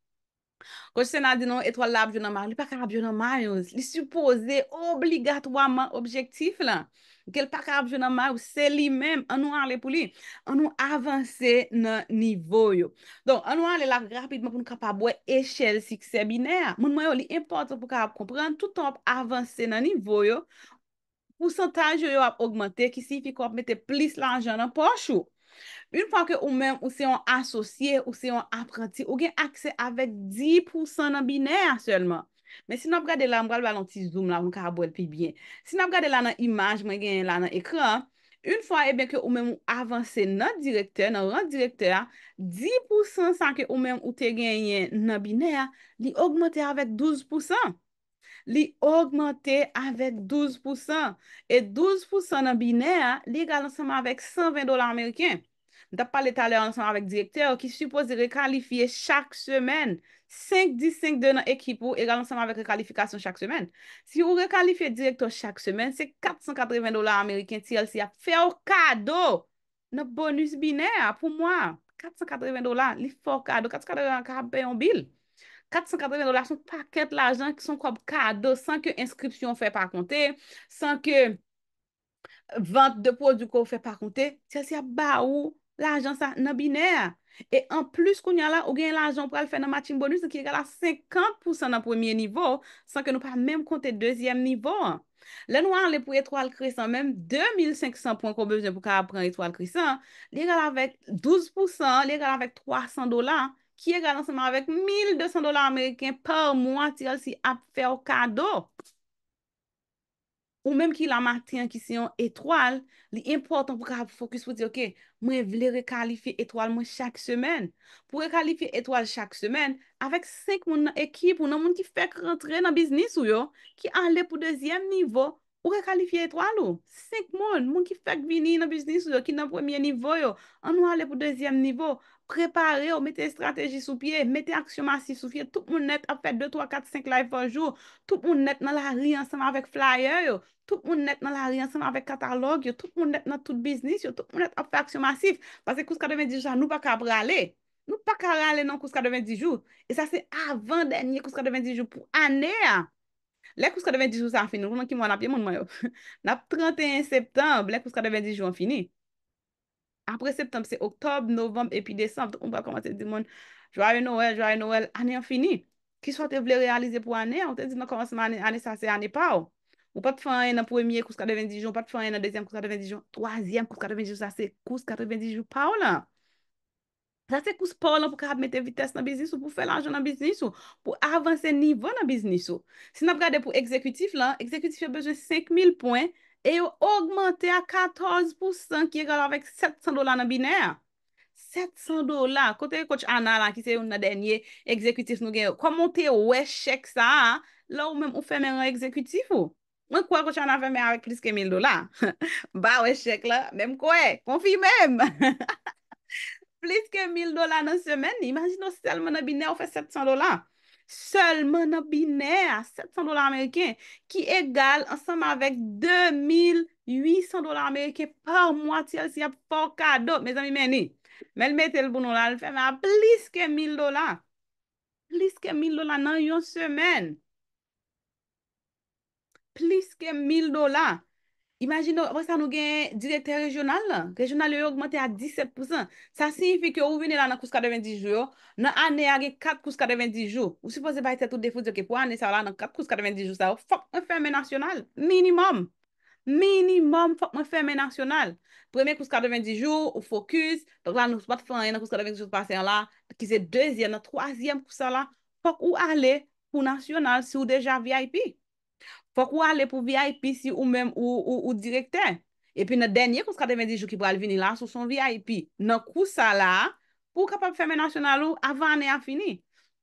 Koj se nan dinon etwa lab jounanman, li pa karab jounanman yo, li supose obligatwaman objektif lan. Kel pa karab jounanman yo, se li menm, anou anle pou li, anou avanse nan nivoyo. Don, anou anle la rapidman pou nou kapabwe eshel si ksebine. Moun mwen yo, li importan pou karab kompren, toutan ap avanse nan nivoyo, pousantaj yo yo ap augmente ki si fiko ap mette plis lanjan nan ponchou. Un fwa ke ou men ou se yon asosye, ou se yon apranti, ou gen akse avek 10% nan binay an selman. Men si nap gade la, mwal balon ti zoom la, mwen ka abwel pi bien. Si nap gade la nan imaj, mwen gen yon la nan ekran, un fwa e eh ben ke ou men ou avanse nan direkter, nan rent direkter, 10% san ke ou men ou te gen yon nan binay an, li augmente avek 12%. Li augmente avek 12%. E 12% nan binay an, li gal ansama avek 120 dolar Ameriken. Nta pale taler anseman avèk direkter ki suppose rekalifiye chak semen. 5-10-5 de nan ekip ou e gal anseman avèk rekalifikasyon chak semen. Si ou rekalifiye direkter chak semen, se 480 dolar Ameriken ti el si ap fè ou kado. Nè bonus biner pou mwa. 480 dolar, li fò kado. 480 dolar anke ap payon bil. 480 dolar son paket la jan ki son kòp kado san ke inskripsyon fè pa konte. San ke vant de prodjoukò fè pa konte. Ti el si ap ba ou. la ajan sa nan binè. E an plus koun ya la, ou gen la ajan pou al fè nan matin bonus ki egala 50% nan premiè nivou, san ke nou pa mèm kontè dèzièm nivou. Le noir, le pou etroal krisan, mèm 2500 poun kon bejè pou ka apren etroal krisan, li egala vek 12%, li egala vek 300 dolan, ki egala anseman vek 1200 dolan amèriken pa mou anseman si ap fè o kado. Ou menm ki la matin ki siyon etwal, li impotant pou ka hap fokus pou di yo ke, mwen vile rekalifi etwal mwen chak semen. Pou rekalifi etwal chak semen, avek 5 moun ekip ou nan moun ki fek rentre nan biznis ou yo, ki ale pou 2e nivou, ou rekalifi etwal ou. 5 moun, moun ki fek vini nan biznis ou yo, ki nan 1e nivou yo, an nou ale pou 2e nivou, prepare yo, mette strategi sou pie, mette aksyon masif sou pie, tout moun net apet 2, 3, 4, 5 life anjou, tout moun net nan la ri ansama avek flyer yo. tout moun net nan la riansan avèk katalog yo, tout moun net nan tout bisnis yo, tout moun net ap fè aksyon masif, basè kouska devèn dijou sa nou pa ka bralè, nou pa ka bralè nan kouska devèn dijou, e sa se avan denye kouska devèn dijou pou anè a, lè kouska devèn dijou sa an fin, nan 31 septembre lè kouska devèn dijou an fin, apre septembre se oktob, novembe, epi desan, tou mwen pa komanse di moun, joaye noèl, joaye noèl, anè an fin, ki so te vle realize pou anè, an te di nan komanseman anè sa se anè Ou pat fanyen nan pwemye kous kade vendijon, pat fanyen nan dezyen kous kade vendijon, twazyen kous kade vendijon, sa se kous kade vendijon pa ou lan. Sa se kous pa ou lan pou ka ap mette vites nan biznisou, pou fè lanjou nan biznisou, pou avanse nivou nan biznisou. Si nan ap gade pou ekzekutif lan, ekzekutif fè bejè 5.000 poen, e yo augmente a 14% ki egal avèk 700 dolan nan binè. 700 dolan, kote kòtch ana lan ki se yon nan denye ekzekutif nou gen, kwa monte wechèk sa, la ou mèm ou fè men an ekzekutif ou. Mwen kwa kwa chan nan fè mè avèk pliske 1000 dola. Ba wè chèk la, mèm kwa e, konfi mèm. Pliske 1000 dola nan semen ni, imagino sel mè nan binè ou fè 700 dola. Sel mè nan binè, 700 dola Amerikè, ki egale ansan mè avèk 2800 dola Amerikè par mwati al si ap pa kado, mè zami mè ni. Mè l mè tel bonon la, l fè mè avè pliske 1000 dola. Pliske 1000 dola nan yon semen. plis ke 1000 dola, imajin nou, apwa sa nou gen direkte rejonal la, rejonal yo yo augmente a 17%, sa sinfi ki ou vini la nan kouska de 20 jou, nan ane agi 4 kouska de 20 jou, ou sipose bayte tout defou diyo ki pou ane sa la nan 4 kouska de 20 jou sa, fok mwen fèmè nasyonal, minimum, minimum fok mwen fèmè nasyonal, premè kouska de 20 jou, ou fokus, tak la nou spot flanye nan kouska de 20 jou pasen la, tak ki se dezyen nan troasyen kouska la, fok ou ale pou nasyonal, sou deja VIP, pi, Fok ou ale pou VIP si ou mèm ou direkter. E pi nou denye kouska devèndi jou ki pral vini la sou son VIP. Nou kousa la pou kapap fèmè national ou avan anè a fini.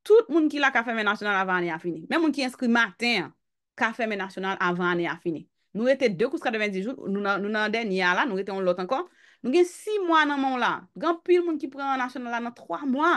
Tout moun ki la ka fèmè national avan anè a fini. Mè moun ki inskri matin ka fèmè national avan anè a fini. Nou rete de kouska devèndi jou, nou nan denye ya la, nou rete on lot ankon. Nou gen si mwa nan moun la. Gan pil moun ki pral anè national la nan 3 mwa.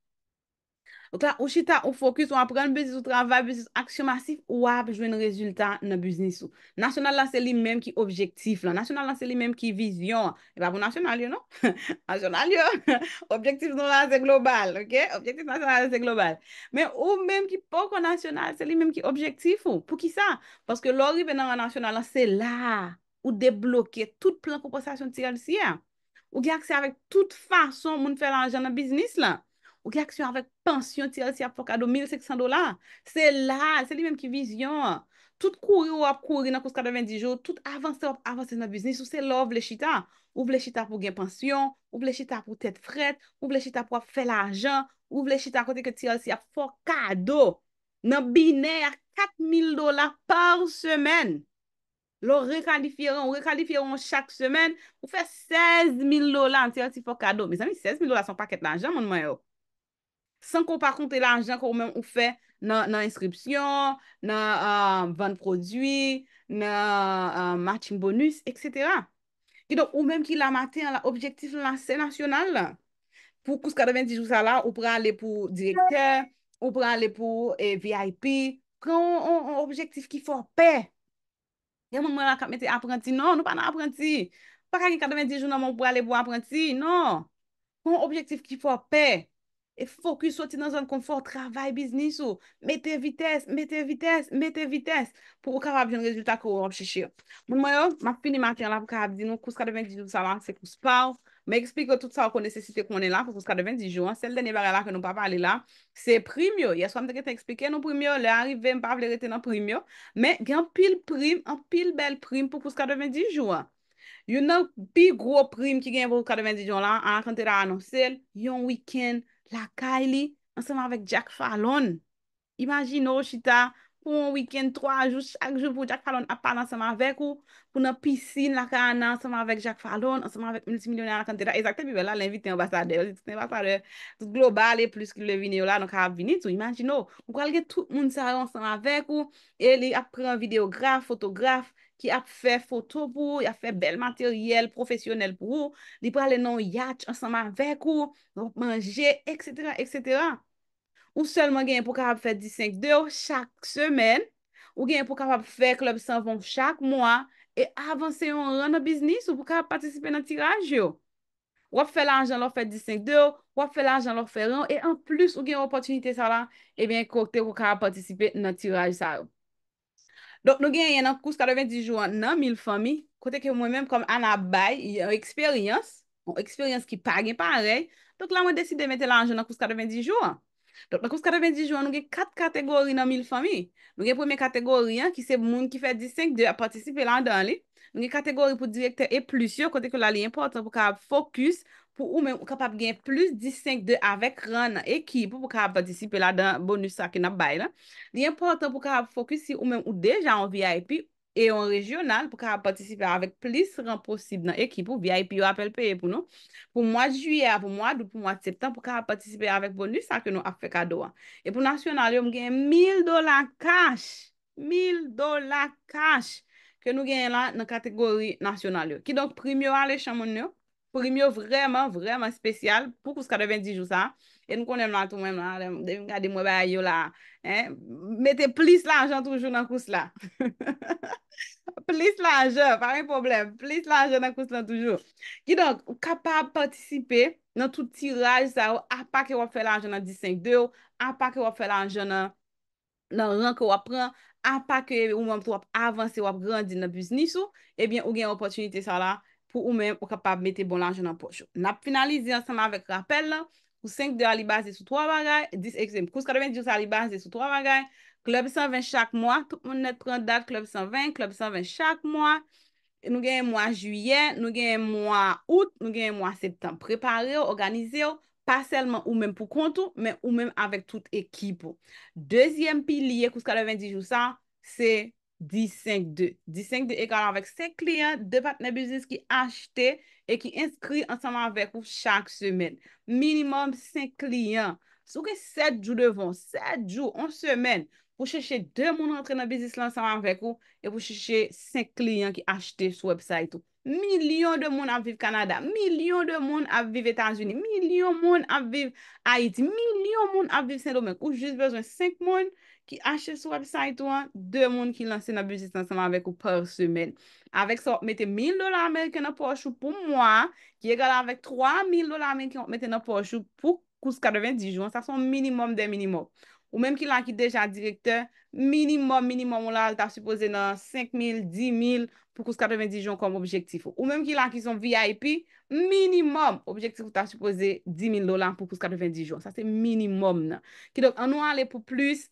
Ok la, ou chita, ou fokus, ou apren bezis ou travay, bezis aksyon masif, ou ap jwen rezultat nan bezis ou. Nasyonal la se li menm ki objektif la. Nasyonal la se li menm ki vizyon. E ba pou nasyonal yo, no? Nasyonal yo. Objektif nan la se global, ok? Objektif nan la se global. Men ou menm ki poko nasyonal, se li menm ki objektif ou. Pou ki sa? Paske lorive nan la nasyonal la, se la ou deblokye tout plan komponsasyon ti al si ya. Ou gya kse avik tout fason moun fè lan jan nan bezis la. Ou ki aksyon avèk pansyon ti al si ap fokado 1,500 dola. Se la, se li menm ki vizyon. Tout kouri ou ap kouri nan kouska de 20 jo, tout avansè ou ap avansè nan biznis ou se lo vlechita. Ou vlechita pou gen pansyon, ou vlechita pou tèt fred, ou vlechita pou ap fè la anjan, ou vlechita kote ke ti al si ap fokado nan bine a 4,000 dola par semen. Lo rekalifyeron, ou rekalifyeron chak semen, ou fè 16,000 dola an ti al si fokado. Me zanmi 16,000 dola son paket la anjan moun mwen yo. San kon pa konti la anjan kon ou men ou fe nan eh, insrypsyon, nan van prodwi, nan matching bonus, etc. Ki don ou men ki la mate an la objektif lan se nasyonal la. Pou kous 90 jou sa la, ou pou alè pou direkter, ou pou alè pou VIP. Kran ou objektif ki fò pè. Yè moun mwen la kapmète apranti, non, nou pa nan apranti. Pa kani 90 jou nan moun pou alè pou apranti, non. Kran ou objektif ki fò pè. E fok yon soti nan zon konfor, travay biznis ou. Mete vites, mete vites, mete vites. Pou wakar ap jen rezultat kou wap chichir. Moun mwen yo, map pili maten la wakar ap di nou kouska de 20 jou sa la, se kouspaw. Mwen eksplik yo tout sa wakon nesesite kounen e la pou kouska de 20 jou an. Sel denye bare la ke nou pa pale la, se premio. Yaswam deke te eksplike nou premio, le arive mpav le retenan premio. Men gen pil prem, an pil bel prem pou kouska de 20 jou an. Yon nou pi gro prem ki gen wakar de 20 jou an la, an akante la anonsel lakay li ansanman vek Jack Fallon, imagino oh, chita pou wikend 3 jou, chak jou pou Jack Fallon apan ansanman vek ou, pou nan pisine lakay anan ansanman vek Jack Fallon, ansanman vek multimilyonaryan lakante da, e zakte bibe la l'invite yon basade, yon basade global e plus ki le vini yo la, non ka ap vini tou, imagino, mkwalge tout moun sa yon ansanman vek ou, e li ap pre yon videograf, fotograf, ki ap fè foto pou ou, ap fè bel materyel profesyonel pou ou, li pralè nan yatch ansama vek ou, nan manje, etc. Ou selman gen pou kapap fè di 5 de ou chak semen, ou gen pou kapap fè klop san von chak mwa, e avanse yon ran nan biznis, ou pou kapap patisipe nan tiraj yo. Wap fè la anjan lor fè di 5 de ou, wap fè la anjan lor fè ran, e an plus ou gen wap otunite sa la, e eh ven kote pou kapap patisipe nan tiraj sa yo. Donk nou gen yon nan kous kade 20 jouan nan 1000 fami, kote ke mwen menm kom ana bay, yon eksperyans, yon eksperyans ki pagen parey, donk la mwen deside mette lanjou nan kous kade 20 jouan. Donk nan kous kade 20 jouan nou gen 4 kategori nan 1000 fami. Nou gen pweme kategori an ki se moun ki fè 10-5-2 a patisipe lan dan li, nou gen kategori pou direkter e plus yo kote ke la li importan pou ka fokus an. pou ou men ou kapap gen plus 15 de avèk ran nan ekip pou pou ka ap patisipe la dan bonus ake nan bay la. Di importan pou ka ap fokus si ou men ou deja an VIP e an regional pou ka ap patisipe avèk plis ran posib nan ekip pou VIP yo apel peye pou nou. Pou mwad juyè, pou mwad ou pou mwad septan pou ka ap patisipe avèk bonus ake nou ak fe kado a. E pou nasyonal yo mgen 1000 dola kash, 1000 dola kash ke nou gen la nan kategori nasyonal yo. Ki donk primyo alè chanmoun yo. Premio vreman, vreman spesyal pou kous ka deven dijou sa. E nou konen lan tou mwen lan, devim gade mwen bay yo la. Mete plis lanjan toujou nan kous la. Plis lanjan, pa mwen problem. Plis lanjan nan kous la toujou. Ki donk, ou kapab patisipe nan tout tiraj sa ou, apak e wap fe lanjan nan disenk de ou, apak e wap fe lanjan nan ranke wap pran, apak e wap avanse wap grandin nan bus nisou, e eh bin ou gen wap otunite sa la. pou ou men ou kapap mette bon lanjou nan pochou. Nap finalize ansanman vek rappel la, ou 5 de alibaze sou 3 bagay, 10 ekzem, kouska deven diyo sa alibaze sou 3 bagay, klop 120 chak mwa, tout moun netron dat klop 120, klop 120 chak mwa, nou genye mwa juyen, nou genye mwa out, nou genye mwa septem, prepare ou, organize ou, pa selman ou men pou kontou, men ou men avèk tout ekip ou. Dezyen pilye kouska deven diyo sa, se, 10-5-2. 10-5-2 ekal avèk 5 kliyen, 2 patne bizis ki achte e ki inskri ansama avèk ou chak semen. Minimum 5 kliyen. Souke 7 jou devon, 7 jou, 1 semen pou chèche 2 moun rentre nan bizis lansama avèk ou e pou chèche 5 kliyen ki achte sou website ou. Milyon de moun aviv Kanada, milyon de moun aviv Etas-Unis, milyon moun aviv Haiti, milyon moun aviv Saint-Domingue ou jist bezwen 5 moun. ki ache sou website ou an, de moun ki lanse nan budget nan seman avek ou per semen. Avek so, mette 1000 dolar men ki nan pochou pou mwen, ki egala avek 3000 dolar men ki nan pochou pou kous 90 jouan, sa son minimum de minimum. Ou menm ki lan ki deja direkte, minimum, minimum ou lan, ta suppose nan 5000, 10 000 pou kous 90 jouan kom objektif. Ou menm ki lan ki son VIP, minimum objektif ou ta suppose 10 000 dolar pou kous 90 jouan. Sa se minimum nan. Ki dok anou ale pou plus,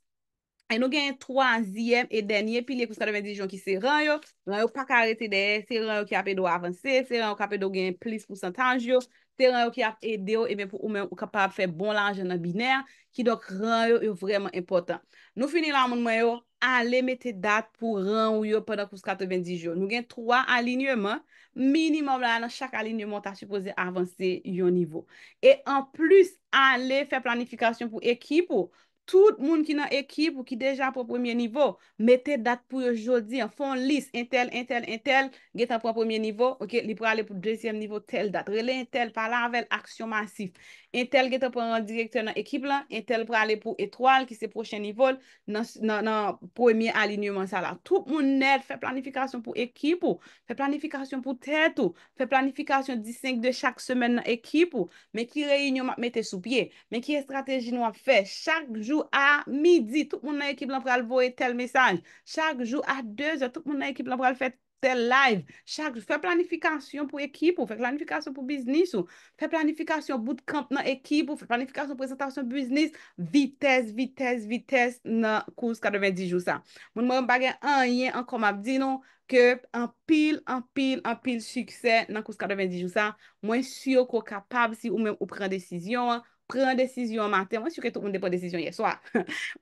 E nou gen yon troaziyem e denye piliye kouska de vendijon ki se ran yo. Ran yo pa karete de, se ran yo ki ap edo avanse, se ran yo ki ap edo gen plis pousantanj yo. Se ran yo ki ap ede yo, e men pou oumen ou kapap fe bon lanje nan biner, ki dok ran yo yo vreman impotant. Nou fini lan moun mwen yo, ale mete dat pou ran yo yon pedak kouska de vendijon. Nou gen troaz alinyonman, minimum la nan chak alinyonman ta supose avanse yon nivou. E an plus ale fe planifikasyon pou ekipo, tout moun ki nan ekip ou ki deja pou premier nivou, mette dat pou yo jodi an fon lis, entel, entel, entel, get an pou premier nivou, ok, li pou ale pou desyem nivou tel dat, rele entel pala anvel aksyon masif. entel gete pou an direktor nan ekip lan, entel pou ale pou etroal ki se prochen nivol nan premier alinyouman sa la. Tout moun net fè planifikasyon pou ekip ou, fè planifikasyon pou tèt ou, fè planifikasyon di 5 de chak semen nan ekip ou, men ki reynyouman mette sou pie, men ki estrategi nou an fè, chak jou a midi, tout moun nan ekip lan pou ale vouye tel mesanj, chak jou a 2 a, tout moun nan ekip lan pou ale fè, fè planifikasyon pou ekip ou, fè planifikasyon pou biznis ou, fè planifikasyon bootcamp nan ekip ou, fè planifikasyon prezentasyon biznis, vitèz, vitèz, vitèz nan kous 90 jou sa, moun mwen bagè an yè an komap di nou, ke an pil, an pil, an pil suksè nan kous 90 jou sa, mwen syo ko kapab si ou mwen ou pren desisyon an, Pren desisyon maten. Mwen syo ke tou mwen de pre-desisyon yeswa.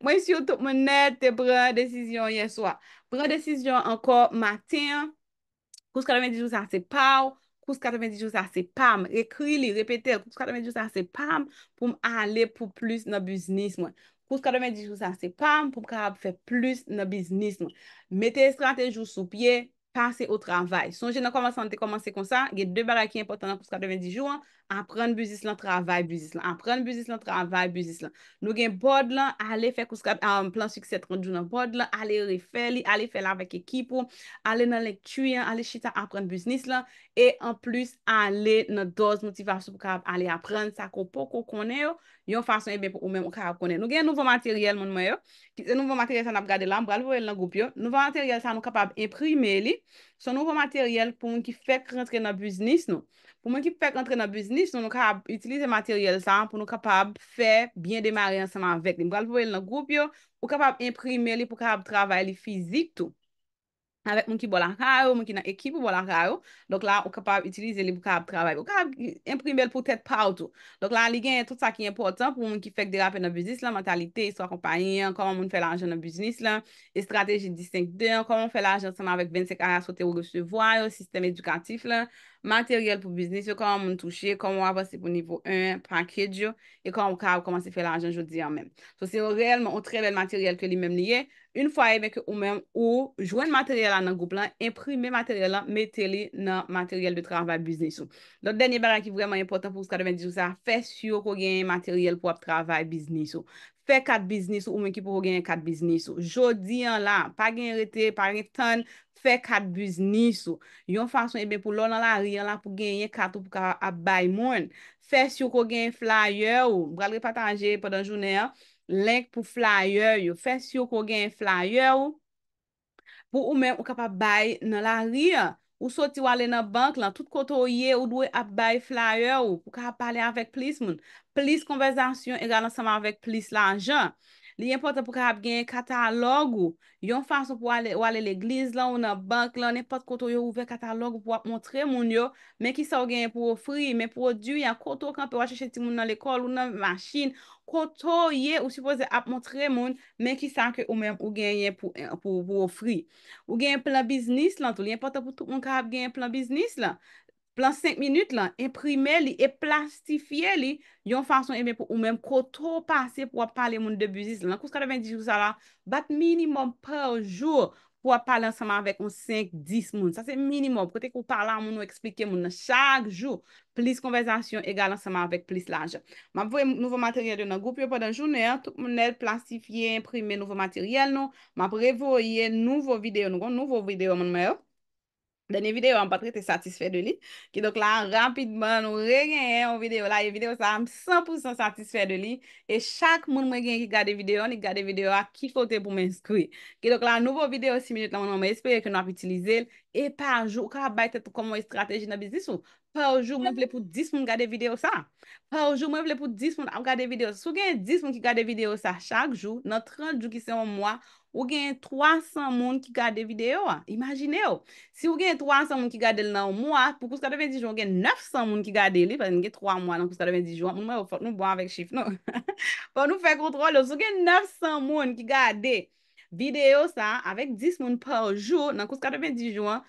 Mwen syo tou mwen nete pre-desisyon yeswa. Pre-desisyon anko maten. Kouska deven di jou sa sepaw. Kouska deven di jou sa sepam. Ekri li, repete. Kouska deven di jou sa sepam pou m ale pou plus nan biznis mwen. Kouska deven di jou sa sepam pou m kare pou fè plus nan biznis mwen. Mete eskran te jou sou pye. Pase ou travay. Sonje nan koman san te koman se kon sa. Gey de barak yon potan nan kouska deven di jou an. aprenn biznis lan, travay biznis lan, aprenn biznis lan, travay biznis lan. Nou gen bod lan, ale fek ou skap an um, plan sukset ronjou nan bod lan, ale refeli, ale fela vek ekipo, ale nan lek tuyen, ale chita aprenn biznis lan, e an plus ale nan doz motivasyon pou ka ap aprenn sa ko poko kone yo, yon fason e ben pou ou men mwen ka ap kone. Nou gen nouvo materyel moun mwen yo, nouvo materyel sa nan ap gade lan, bral vwe lan goup yo, nouvo materyel sa nan kapab imprimeli, son nouvo materyel pou mwen ki fek rentre nan biznis nou, ou mwen ki pou fèk antre nan biznis, nou nou ka ap utilize materyel sa, pou nou ka ap fè, byen demare ansanman vek, mwen kal pou vek nan group yo, ou ka ap imprime li pou ka ap trabay li fizik tou, avèk mwen ki bolan haro, mwen ki nan ekip bolan haro, donc la ou ka ap utilize li pou ka ap trabay, ou ka ap imprime li pou tèt poutou, donc la li gen tout sa ki important, pou mwen ki fèk derape nan biznis la, mentalite, iswa kompanyen, koman mwen fè la anje nan biznis la, estrategi distinkden, koman mwen fè la anje ansanman vek 25 aya sote ou materyel pou biznis yo kwa moun touche, kwa moun avase pou nivou 1, panked yo, e kwa moun kab kwa moun se fe la anjen jodi anmen. So se eh yo reyelman ou trebel materyel ke li menm liye, un fwa ebeke ou menm ou jwen materyela nan goup lan, imprimi materyela, meteli nan materyel de travay biznis yo. Don denye baran ki vreman impotant pou skadeven di sou sa, fe syo kwa genye materyel pou ap travay biznis yo. Fe kat biznis yo, ou menm ki pou kwa genye kat biznis yo. Jodi an lan, pa genye rete, pa genye tonne, Fè kat biznis ou, yon fason ebe pou lò nan la riyan la pou genye kat ou pou ka ap bay moun. Fè si ou ko genye flyer ou, bralre patanje pou dan jounè, lenk pou flyer ou. Fè si ou ko genye flyer ou, pou ou men ou ka pa bay nan la riyan. Ou soti wale nan bank lan, tout koto ou ye ou dwe ap bay flyer ou pou ka pa pale avèk plis moun. Plis konversasyon egal ansama avèk plis la anjan. Li yon pota pou ka ap genye katalog ou, yon fason pou wale l'egliz la ou nan bank la, ne pot koto yo ouve katalog ou pou ap montre moun yo, men ki sa ou genye pou ofri, men produ yon koto kanpe wache cheti moun nan lekol ou nan masjin, koto ye ou suppose ap montre moun, men ki sa ke ou men ou genye pou ofri. Ou genye plan biznis lan tou, li yon pota pou tout moun ka ap genye plan biznis lan. plan 5 minute lan, imprime li, e plastifiye li, yon fason eme pou ou menm koto pase pou ap pale moun debuzis. Lan kous ka deven di sou sa la, bat minimum per jour pou ap pale ansama avek moun 5-10 moun. Sa se minimum. Kote kou parla moun ou eksplike moun nan chak jou. Plis konvezasyon egal ansama avek plis laje. Mab vwe moun nouvo materyel yon nan goup yo padan jounen. Tup moun el plastifiye, imprime nouvo materyel nou. Mab revoye nouvo videyo. Nou kon nouvo videyo moun mè yo. Danye videyo an pa trete satisfè de li, ki dok la rampidman ou re genye an videyo la, ye videyo sa am 100% satisfè de li, e chak moun mwen genye ki gade videyo an, ni gade videyo a ki fote pou mwen skwi. Ki dok la nouvo videyo 6 minit la moun mwen mwen espere ki nou ap itilize el, e pa anjou ka abayte pou komo e strateji nan bizisou. Pa anjou mwen fle pou 10 moun gade videyo sa. Pa anjou mwen fle pou 10 moun an gade videyo sa. Sou genye 10 moun ki gade videyo sa chak jou, nan 30 jou ki se an moun mwen, ou gen 300 moun ki gade videyo, imagine yo, si ou gen 300 moun ki gade l nan ou mwa, pou kouska devendi joun, ou gen 900 moun ki gade li, pou gen 3 mwa nan kouska devendi joun, moun mwen ou fok nou bon avèk chif, pou nou fè kontrol yo, sou gen 900 moun ki gade videyo sa, avèk 10 moun par joun, nan kouska devendi joun,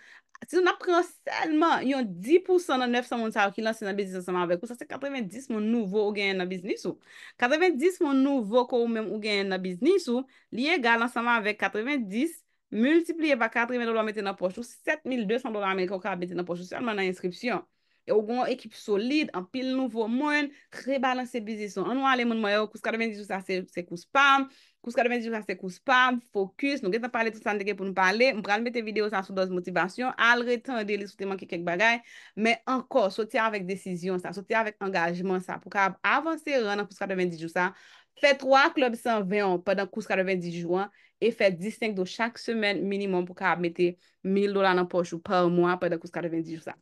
Se yon apren selman yon 10% nan 900 moun sa ou ki lansen nan biznis anseman avek ou, sa se 90 moun nouvo ou genyen nan biznis ou. 90 moun nouvo ko ou menm ou genyen nan biznis ou, liye gal anseman avek 90, multipliye pa 80 dolar mette nan pochou, 7200 dolar men ko ka mette nan pochou selman nan insripsyon. E ou gwen ekip solide, an pil nouvo moun, kre balanse biznis ou. Anwa ale moun maye ou kous 90 sou sa se kous pam. Kouska de 20 jou sa se kouspam, fokus, nou get nan pale tout san deke pou nou pale, mpran mette video sa sou doz motivasyon, al reten de li souteman ki kek bagay, men anko, soti avèk desisyon sa, soti avèk engajman sa pou ka avanse ran nan kouska de 20 jou sa, fe 3 klub 120 an padan kouska de 20 jou an, e fe 15 do chak semen minimum pou ka ap mette 1000 dolan an pochou pa ou mwa padan kouska de 20 jou sa.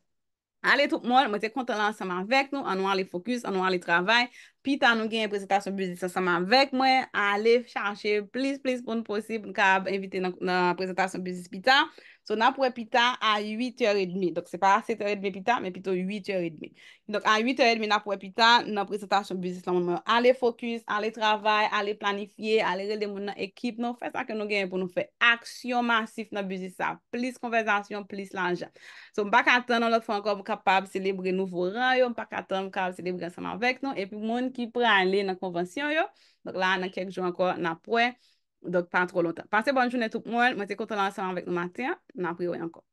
Ale tout mol, mwen te kontan lan ansam avèk nou, an wan li fokus, an wan li travay, pita nou gen yon prezentasyon bizis seman vek mwen, ale chanche plis plis bon posib nou ka evite yon prezentasyon bizis pita, so na pou e pita a 8 e redmi, dok se pa 7 e redmi pita, men pito 8 e redmi. Dok a 8 e redmi na pou e pita, nou prezentasyon bizis la moun mwen ale fokus, ale travay, ale planifiye, ale relemoun nan ekip nou, fe sa ke nou gen pou nou fe aksyon masif nan bizis sa, plis konversasyon, plis lanjan. So mba katan nou lot fwa anko mkapab selebri nouvo rayon, mba katan mkapab selebri seman vek nou, epi moun ki pre anle nan konvansyon yo, dok la nan kek jou anko napwe, dok pa an tro lontan. Pase bonjou netop mwen, mwete konta lan salan vek nou maten, napwe yo anko.